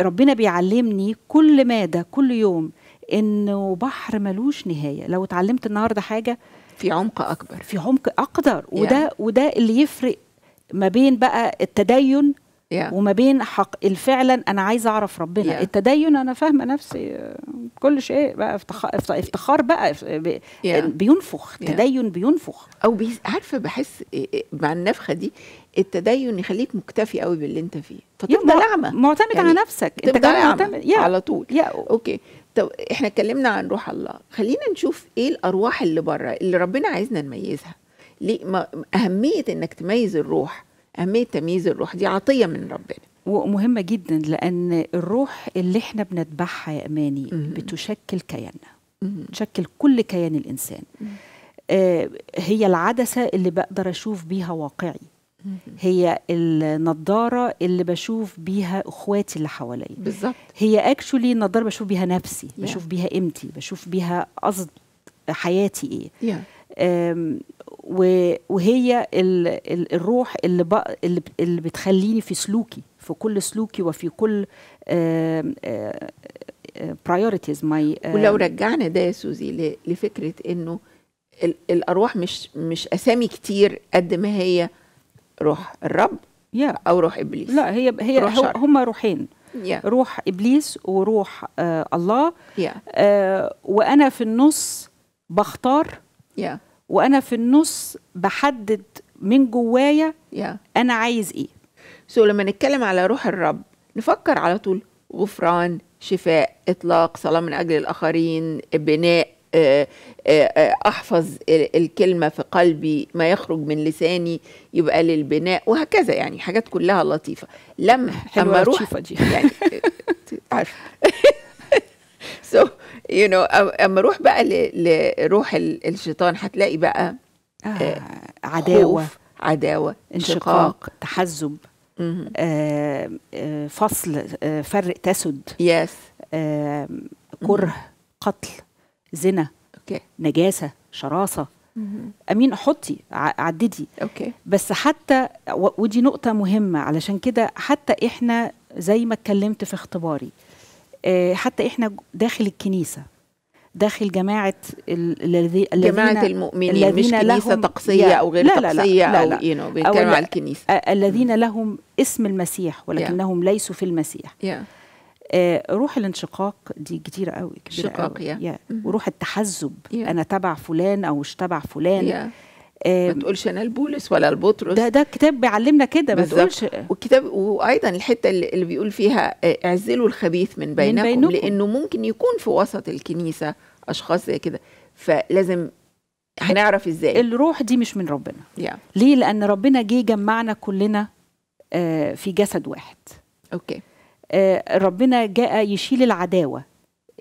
ربنا بيعلمني كل مادة كل يوم انه بحر ملوش نهايه لو اتعلمت النهارده حاجه في عمق اكبر في عمق اقدر وده yeah. وده اللي يفرق ما بين بقى التدين yeah. وما بين حق فعلا انا عايزه اعرف ربنا yeah. التدين انا فاهمه نفسي كل شيء بقى افتخار, افتخار بقى yeah. بينفخ yeah. تدين بينفخ او بي... عارفه بحس مع النفخه دي التدين يخليك مكتفي قوي باللي انت فيه فتبقى نعمه معتمد يعني على نفسك انت معتمد على طول yeah. اوكي سو احنا اتكلمنا عن روح الله خلينا نشوف ايه الارواح اللي بره اللي ربنا عايزنا نميزها ليه ما اهميه انك تميز الروح اهميه تمييز الروح دي عطيه من ربنا ومهمة جدا لأن الروح اللي احنا بنتبعها يا أماني م-م. بتشكل كياننا بتشكل كل كيان الإنسان م-م. آه هي العدسة اللي بقدر أشوف بيها واقعي هي النضاره اللي بشوف بيها اخواتي اللي حواليا بالظبط هي اكشولي النضارة بشوف بيها نفسي yeah. بشوف بيها قيمتي بشوف بيها قصد حياتي ايه yeah. وهي الـ الـ الروح اللي, بق اللي, اللي بتخليني في سلوكي في كل سلوكي وفي كل برايورتيز ماي ولو رجعنا ده يا سوزي لفكره انه الارواح مش مش اسامي كتير قد ما هي روح الرب يا او روح ابليس لا هي هي روح هو هما روحين يا. روح ابليس وروح آه الله يا. آه وانا في النص بختار يا. وانا في النص بحدد من جوايا يا. انا عايز ايه سو لما نتكلم على روح الرب نفكر على طول غفران شفاء اطلاق صلاه من اجل الاخرين بناء آه، آه، آه، احفظ الكلمه في قلبي ما يخرج من لساني يبقى للبناء وهكذا يعني حاجات كلها لطيفه لم حلوه اروح دي يعني عارفه سو يو نو اما اروح بقى لروح الشيطان هتلاقي بقى آه عداوه عداوه انشقاق تحزب آه فصل آه فرق تسد يس yes. آه كره قتل زنا أوكي. نجاسه شراسه مم. امين حطي عددي اوكي بس حتى ودي نقطه مهمه علشان كده حتى احنا زي ما اتكلمت في اختباري آه، حتى احنا داخل الكنيسه داخل جماعة الذي جماعة المؤمنين الذين مش كنيسة تقصية أو غير لا لا تقصية لا لا أو لا أو بيتكلموا على الكنيسة الذين لهم اسم المسيح ولكنهم yeah. ليسوا في المسيح yeah. آه، روح الانشقاق دي كتيرة قوي كبيرة انشقاق قوي. يا. Yeah. وروح التحزب yeah. أنا تبع فلان أو مش تبع فلان yeah. آه، ما تقولش انا البولس ولا البطرس ده ده الكتاب بيعلمنا كده ما تقولش والكتاب وايضا الحته اللي بيقول فيها آه، اعزلوا الخبيث من بينكم, من بينكم. لانه ممكن يكون في وسط الكنيسه اشخاص زي كده فلازم هنعرف ازاي الروح دي مش من ربنا yeah. ليه لان ربنا جه جمعنا كلنا في جسد واحد اوكي okay. آه، ربنا جاء يشيل العداوه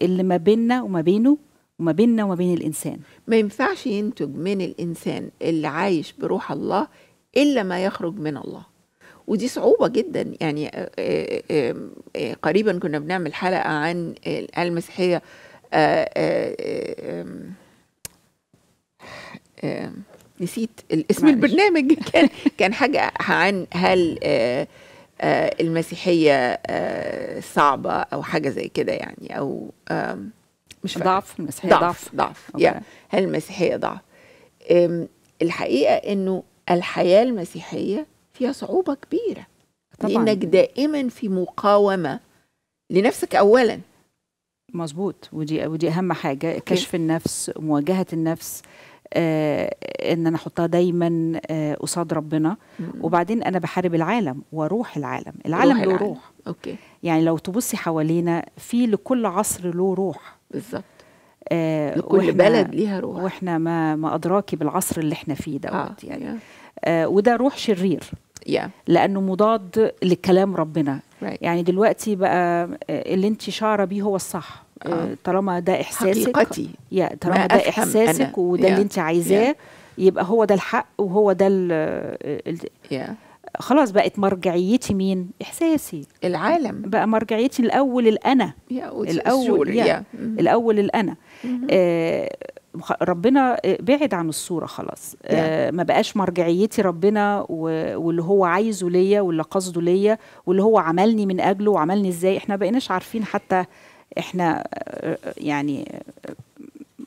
اللي ما بيننا وما بينه وما بيننا وما بين الانسان ما ينفعش ينتج من الانسان اللي عايش بروح الله الا ما يخرج من الله ودي صعوبه جدا يعني آه، آه، قريبا كنا بنعمل حلقه عن المسيحيه نسيت اسم البرنامج كان كان حاجه عن هل آه، المسيحيه آه، صعبه او حاجه زي كده يعني او مش ضعف المسيحيه ضعف ضعف, ضعف. Okay. يعني هل المسيحيه ضعف الحقيقه انه الحياه المسيحيه فيها صعوبه كبيره طبعا. لانك دائما في مقاومه لنفسك اولا مظبوط ودي ودي اهم حاجه كشف النفس مواجهه النفس آه، ان انا احطها دايما آه، قصاد ربنا وبعدين انا بحارب العالم وروح العالم العالم له روح اوكي يعني لو تبصي حوالينا في لكل عصر له روح بالظبط آه لكل بلد ليها روح واحنا ما ما ادراكي بالعصر اللي احنا فيه دوت آه. يعني آه وده روح شرير yeah. لانه مضاد لكلام ربنا right. يعني دلوقتي بقى آه، اللي انت شعره بيه هو الصح آه، آه. طالما ده احساسك حقيقتي يا طالما ده احساسك أنا. وده اللي انت عايزاه يبقى هو ده الحق وهو ده ال خلاص بقت مرجعيتي مين احساسي العالم بقى مرجعيتي الاول الانا الاول يا. Mm-hmm. الاول الانا mm-hmm. آه ربنا آه، بعد عن الصوره خلاص آه ما بقاش مرجعيتي ربنا واللي هو عايزه ليا واللي قصده ليا واللي هو عملني من اجله وعملني ازاي احنا بقيناش عارفين حتى احنا يعني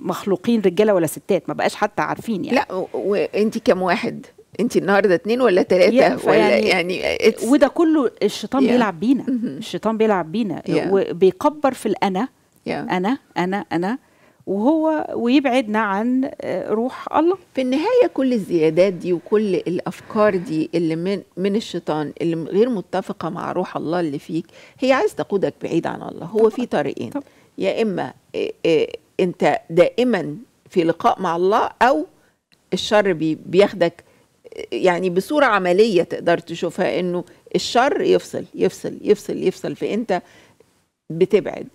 مخلوقين رجاله ولا ستات ما بقاش حتى عارفين يعني لا وانت كم واحد انت النهارده اتنين ولا تلاته ولا يعني, يعني وده كله الشيطان yeah. بيلعب بينا mm-hmm. الشيطان بيلعب بينا yeah. وبيكبر في الانا yeah. انا انا انا وهو ويبعدنا عن آه، روح الله في النهاية كل الزيادات دي وكل الأفكار دي اللي من, من الشيطان اللي غير متفقة مع روح الله اللي فيك هي عايز تقودك بعيد عن الله هو في طريقين طبعا. يا إما إيه إيه أنت دائما في لقاء مع الله أو الشر بي بياخدك آه، يعني بصورة عملية تقدر تشوفها إنه الشر يفصل يفصل يفصل يفصل فأنت بتبعد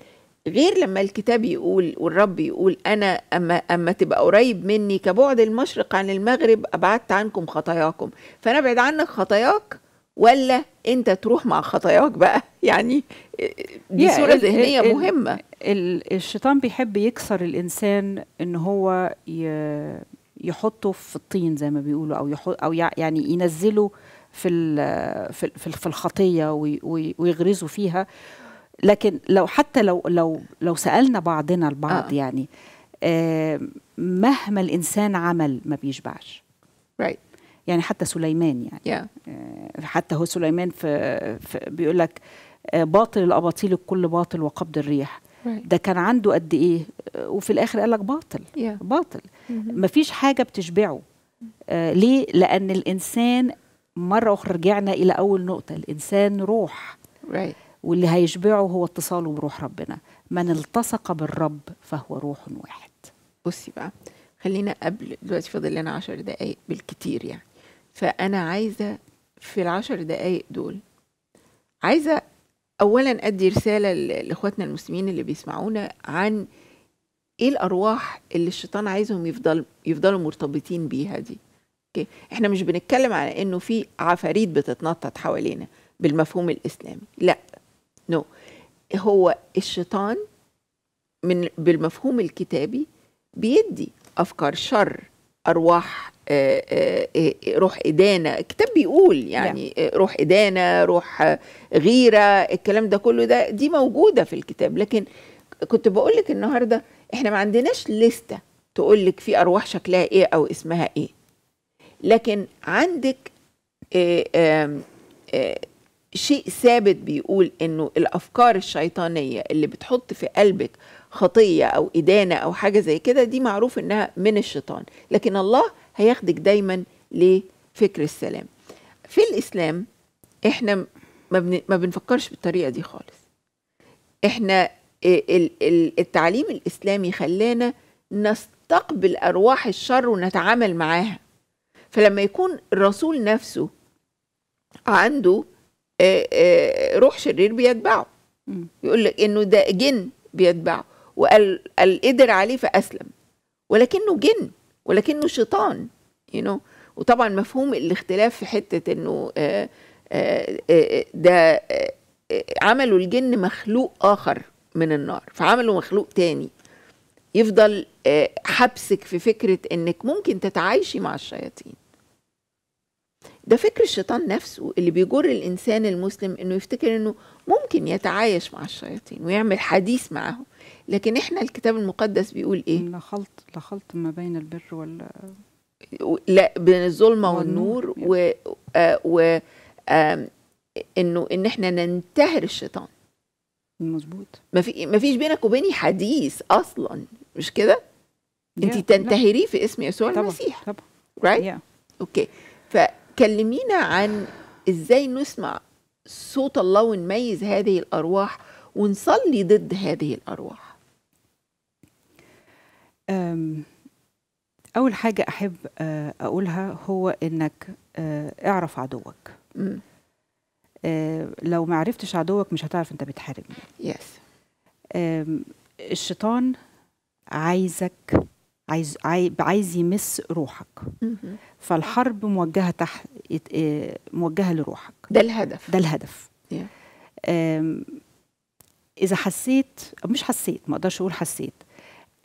غير لما الكتاب يقول والرب يقول أنا أما, أما تبقى قريب مني كبعد المشرق عن المغرب أبعدت عنكم خطاياكم فأنا أبعد عنك خطاياك ولا أنت تروح مع خطاياك بقى يعني دي صورة ذهنية مهمة ال الشيطان بيحب يكسر الإنسان إن هو يحطه في الطين زي ما بيقولوا أو يحط أو يعني ينزله في في الخطيه ويغرزه فيها لكن لو حتى لو لو لو سالنا بعضنا البعض آه. يعني آه مهما الانسان عمل ما بيشبعش right. يعني حتى سليمان يعني yeah. آه حتى هو سليمان في, في بيقول لك آه باطل الاباطيل الكل باطل وقبض الريح right. ده كان عنده قد ايه آه، وفي الاخر قال لك باطل yeah. باطل mm-hmm. مفيش حاجه بتشبعه آه ليه لان الانسان مره اخرى رجعنا الى اول نقطه الانسان روح right. واللي هيشبعه هو اتصاله بروح ربنا من التصق بالرب فهو روح واحد بصي بقى خلينا قبل دلوقتي فاضل لنا عشر دقايق بالكتير يعني فأنا عايزة في العشر دقايق دول عايزة أولا أدي رسالة لإخواتنا المسلمين اللي بيسمعونا عن إيه الأرواح اللي الشيطان عايزهم يفضل يفضلوا مرتبطين بيها دي أوكي. احنا مش بنتكلم على انه في عفاريت بتتنطط حوالينا بالمفهوم الاسلامي لا نو no. هو الشيطان من بالمفهوم الكتابي بيدي افكار شر ارواح آآ آه، آآ آه، آه، روح إدانة الكتاب بيقول يعني yeah. نعم. روح إدانة روح غيرة الكلام ده كله ده دي موجودة في الكتاب لكن كنت بقول لك النهاردة احنا ما عندناش لستة تقول لك في أرواح شكلها ايه أو اسمها ايه لكن عندك آآ شيء ثابت بيقول انه الافكار الشيطانيه اللي بتحط في قلبك خطيه او ادانه او حاجه زي كده دي معروف انها من الشيطان لكن الله هياخدك دايما لفكر السلام في الاسلام احنا ما بنفكرش بالطريقه دي خالص احنا التعليم الاسلامي خلانا نستقبل ارواح الشر ونتعامل معاها فلما يكون الرسول نفسه عنده آه، آه، روح شرير بيتبعه يقول لك انه ده جن بيتبعه وقال قدر عليه فاسلم ولكنه جن ولكنه شيطان you know وطبعا مفهوم الاختلاف في حته انه آه، ده عملوا الجن مخلوق اخر من النار فعملوا مخلوق تاني يفضل حبسك في فكره انك ممكن تتعايشي مع الشياطين ده فكر الشيطان نفسه اللي بيجر الإنسان المسلم إنه يفتكر إنه ممكن يتعايش مع الشياطين ويعمل حديث معهم لكن إحنا الكتاب المقدس بيقول إيه؟ لا خلط لا خلط ما بين البر وال لا بين الظلمة والنور, والنور و, آه، و... آه إنه إن إحنا ننتهر الشيطان مظبوط ما في ما فيش بينك وبيني حديث أصلا مش كده؟ أنت تنتهريه في اسم يسوع المسيح طبعا طبعا right? yeah. اوكي ف كلمينا عن ازاي نسمع صوت الله ونميز هذه الارواح ونصلي ضد هذه الارواح اول حاجه احب آه، اقولها هو انك آه، اعرف عدوك آه، لو ما عرفتش عدوك مش هتعرف انت بتحارب مين yes. الشيطان عايزك عايز عايز يمس روحك فالحرب موجهه تحت اه، موجهه لروحك ده الهدف ده الهدف yeah. اذا حسيت مش حسيت ما اقدرش اقول حسيت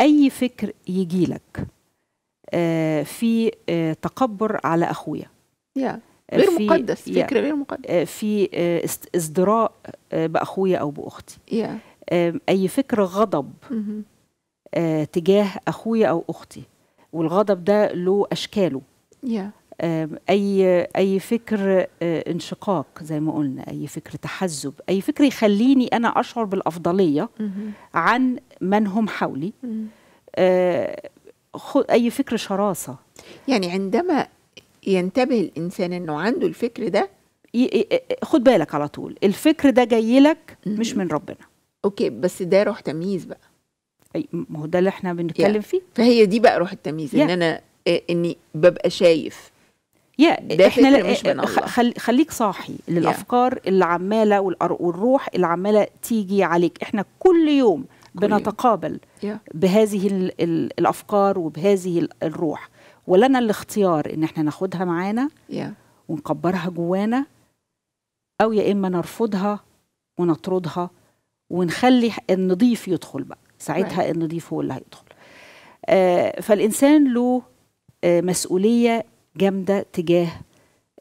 اي فكر يجي لك اه، في اه، تكبر على اخويا yeah. غير مقدس فكر غير مقدس في ازدراء باخويا او باختي yeah. اي فكر غضب mm -hmm. آه، تجاه اخويا او اختي والغضب ده له اشكاله yeah. آه، اي اي فكر آه، انشقاق زي ما قلنا اي فكر تحزب اي فكر يخليني انا اشعر بالافضليه mm -hmm. عن من هم حولي mm -hmm. اي فكر شراسه يعني عندما ينتبه الانسان انه عنده الفكر ده خد بالك على طول الفكر ده جاي لك مش mm-hmm. من ربنا اوكي بس ده روح تمييز بقى ما هو ده اللي احنا بنتكلم فيه فهي دي بقى روح التمييز ان انا آه، اني ببقى شايف يا ده احنا لا مش خل خليك صاحي للافكار اللي عماله والروح اللي عماله تيجي عليك احنا كل يوم كل بنتقابل يوم. بهذه الـ الـ الافكار وبهذه الروح ولنا الاختيار ان احنا ناخدها معانا ونكبرها جوانا او يا اما نرفضها ونطردها ونخلي النضيف يدخل بقى ساعتها طيب. انه هو اللي هيدخل آه، فالانسان له آه، مسؤوليه جامده تجاه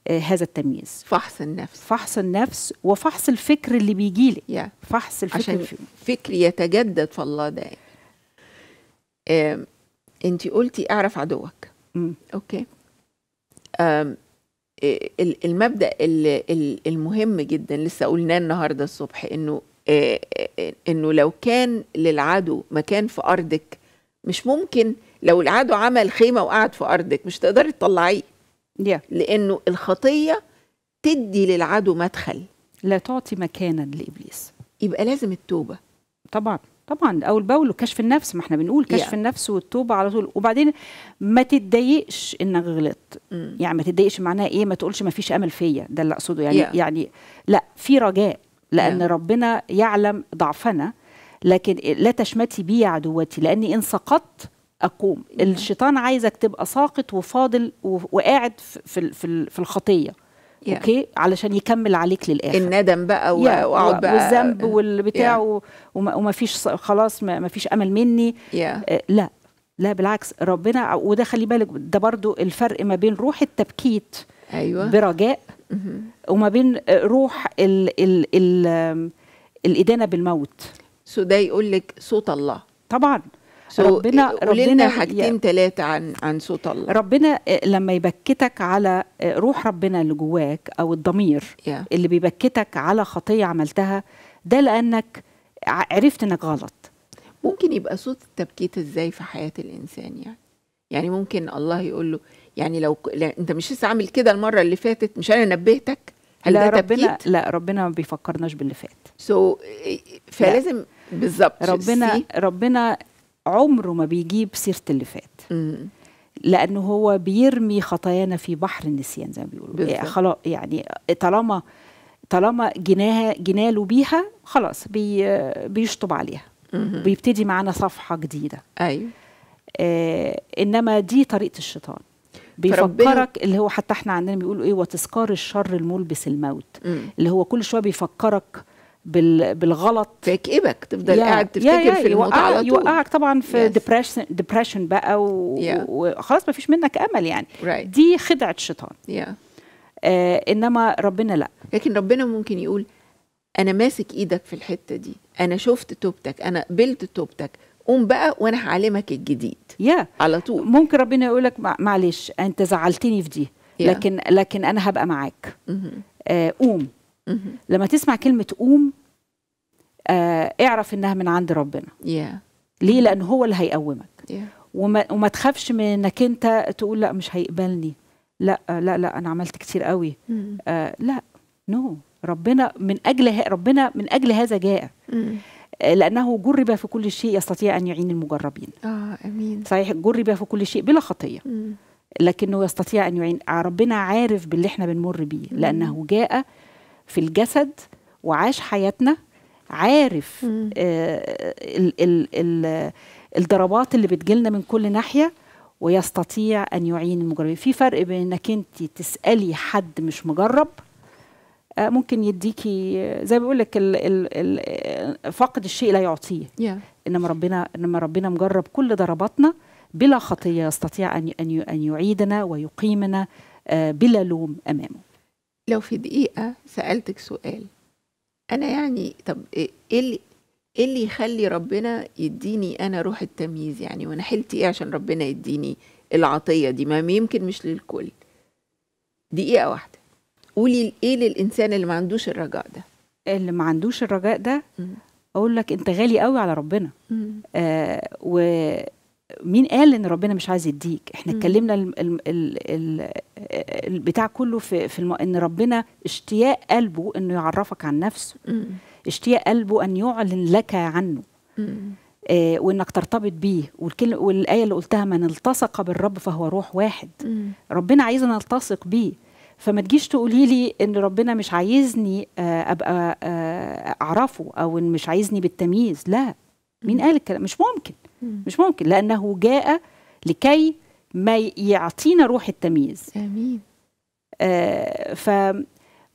آه، هذا التمييز فحص النفس فحص النفس وفحص الفكر اللي بيجي لي yeah. فحص الفكر عشان فكري يتجدد فالله دائم آه، انت قلتي اعرف عدوك م. اوكي آه، المبدا المهم جدا لسه قلناه النهارده الصبح انه انه لو كان للعدو مكان في ارضك مش ممكن لو العدو عمل خيمه وقعد في ارضك مش تقدري تطلعيه yeah. لانه الخطيه تدي للعدو مدخل لا تعطي مكانا لابليس يبقى لازم التوبه طبعا طبعا اول البول وكشف النفس ما احنا بنقول كشف yeah. النفس والتوبه على طول وبعدين ما تتضايقش انك غلطت mm. يعني ما تتضايقش معناها ايه ما تقولش ما فيش امل فيا ده اللي اقصده يعني yeah. يعني لا في رجاء لأن نعم. ربنا يعلم ضعفنا لكن لا تشمتي بي عدوتي لأني إن سقطت أقوم نعم. الشيطان عايزك تبقى ساقط وفاضل وقاعد في, في, في الخطية yeah. اوكي علشان يكمل عليك للاخر الندم بقى واقعد yeah. بقى والذنب آه. والبتاع yeah. وما فيش خلاص ما فيش امل مني yeah. آه لا لا بالعكس ربنا وده خلي بالك ده برضو الفرق ما بين روح التبكيت أيوة. برجاء وما بين روح ال ال ال الإدانة بالموت سو ده يقول لك صوت الله طبعا so ربنا ربنا حاجتين ثلاثة عن عن صوت الله ربنا آه، لما يبكتك على آه، روح ربنا اللي جواك أو الضمير yeah. اللي بيبكتك على خطية عملتها ده لأنك عرفت إنك غلط ممكن يبقى صوت التبكيت إزاي في حياة الإنسان يعني يعني ممكن الله يقول له يعني لو انت مش لسه عامل كده المره اللي فاتت مش انا نبهتك هل لا ده ربنا تبكيت؟ لا ربنا ما بيفكرناش باللي فات سو so, إيه، فلازم بالظبط ربنا see? ربنا عمره ما بيجيب سيره اللي فات مم. لانه هو بيرمي خطايانا في بحر النسيان زي ما بيقولوا إيه، خلاص يعني طالما طالما جناها جناله بيها خلاص بي بيشطب عليها مم. بيبتدي معانا صفحه جديده ايوه آه انما دي طريقه الشيطان بيفكرك اللي هو حتى احنا عندنا بيقولوا ايه وتذكار الشر الملبس الموت مم. اللي هو كل شويه بيفكرك بالغلط فيكئبك تفضل yeah. قاعد تفتكر yeah, yeah. في الموت على طول يوقعك طبعا في ديبرشن yes. ديبرشن بقى و... yeah. وخلاص ما فيش منك امل يعني right. دي خدعه شيطان yeah. آه انما ربنا لا لكن ربنا ممكن يقول انا ماسك ايدك في الحته دي انا شفت توبتك انا قبلت توبتك قوم بقى وانا هعلمك الجديد يا yeah. على طول ممكن ربنا يقول لك معلش انت زعلتني في دي yeah. لكن لكن انا هبقى معاك mm -hmm. آه قوم mm -hmm. لما تسمع كلمه قوم آه اعرف انها من عند ربنا yeah. ليه لان هو اللي هيقومك yeah. وما, وما تخافش من انك انت تقول لا مش هيقبلني لا آه، لا لا انا عملت كتير قوي mm -hmm. آه لا نو no. ربنا من اجل ربنا من اجل هذا جاء mm -hmm. لأنه جرب في كل شيء يستطيع أن يعين المجربين آه أمين صحيح جرب في كل شيء بلا خطية لكنه يستطيع أن يعين آه، ربنا عارف باللي احنا بنمر بيه لأنه جاء في الجسد وعاش حياتنا عارف آه ال ال ال الضربات اللي بتجيلنا من كل ناحيه ويستطيع ان يعين المجربين في فرق بين انك انت تسالي حد مش مجرب آه، ممكن يديكي آه، زي بقول لك آه، فاقد الشيء لا يعطيه yeah. انما ربنا انما ربنا مجرب كل ضرباتنا بلا خطيه يستطيع ان ان ان يعيدنا ويقيمنا بلا لوم امامه لو في دقيقه سالتك سؤال انا يعني طب ايه, إيه اللي ايه اللي يخلي ربنا يديني انا روح التمييز يعني وانا حيلتي ايه عشان ربنا يديني العطيه دي ما يمكن مش للكل دقيقه واحده قولي ايه للانسان اللي ما عندوش الرجاء ده اللي ما عندوش الرجاء ده اقول لك انت غالي قوي على ربنا آه ومين قال ان ربنا مش عايز يديك احنا اتكلمنا البتاع كله في, في الم... ان ربنا اشتياق قلبه انه يعرفك عن نفسه مم. اشتياق قلبه ان يعلن لك عنه آه وانك ترتبط بيه والكلمه والايه اللي قلتها من التصق بالرب فهو روح واحد مم. ربنا عايزنا نلتصق بيه فما تجيش تقولي لي ان ربنا مش عايزني آه، ابقى آه، اعرفه او ان مش عايزني بالتمييز لا مين قال الكلام مش ممكن مش ممكن لانه جاء لكي ما يعطينا روح التمييز امين آه ف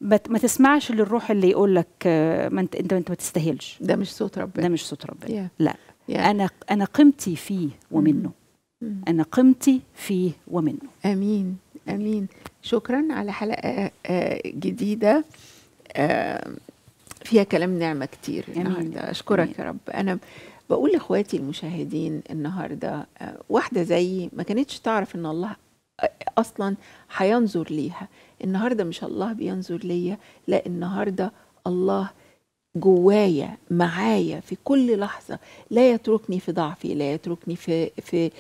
ما تسمعش للروح اللي يقول لك آه، ما انت انت ما تستاهلش ده مش صوت ربنا ده مش صوت ربنا yeah. لا yeah. انا انا قيمتي فيه ومنه mm. -hmm. انا قيمتي فيه ومنه امين امين شكرا على حلقة آه، آه، جديدة فيها كلام نعمة كتير النهاردة أشكرك يا رب أنا بقول لإخواتي المشاهدين النهاردة آه، واحدة زيي ما كانتش تعرف إن الله أصلا هينظر ليها النهاردة مش الله بينظر ليا لا النهاردة الله جوايا معايا في كل لحظة لا يتركني في ضعفي لا يتركني في في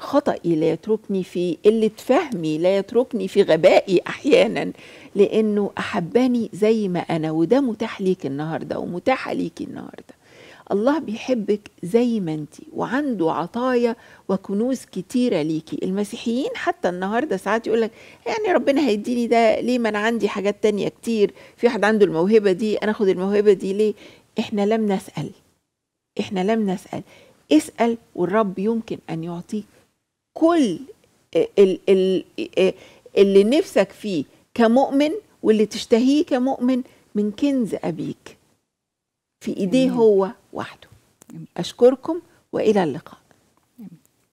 خطئي لا يتركني في قلة فهمي لا يتركني في غبائي أحيانا لأنه أحبني زي ما أنا وده متاح ليك النهاردة ومتاحة ليك النهاردة الله بيحبك زي ما انت وعنده عطايا وكنوز كتيرة ليكي المسيحيين حتى النهاردة ساعات يقولك يعني ربنا هيديني ده ليه ما أنا عندي حاجات تانية كتير في واحد عنده الموهبة دي أنا أخد الموهبة دي ليه إحنا لم نسأل إحنا لم نسأل اسأل والرب يمكن أن يعطيك كل آه، آه، اللي نفسك فيه كمؤمن واللي تشتهيه كمؤمن من كنز أبيك في إيديه هو وحده أشكركم وإلى اللقاء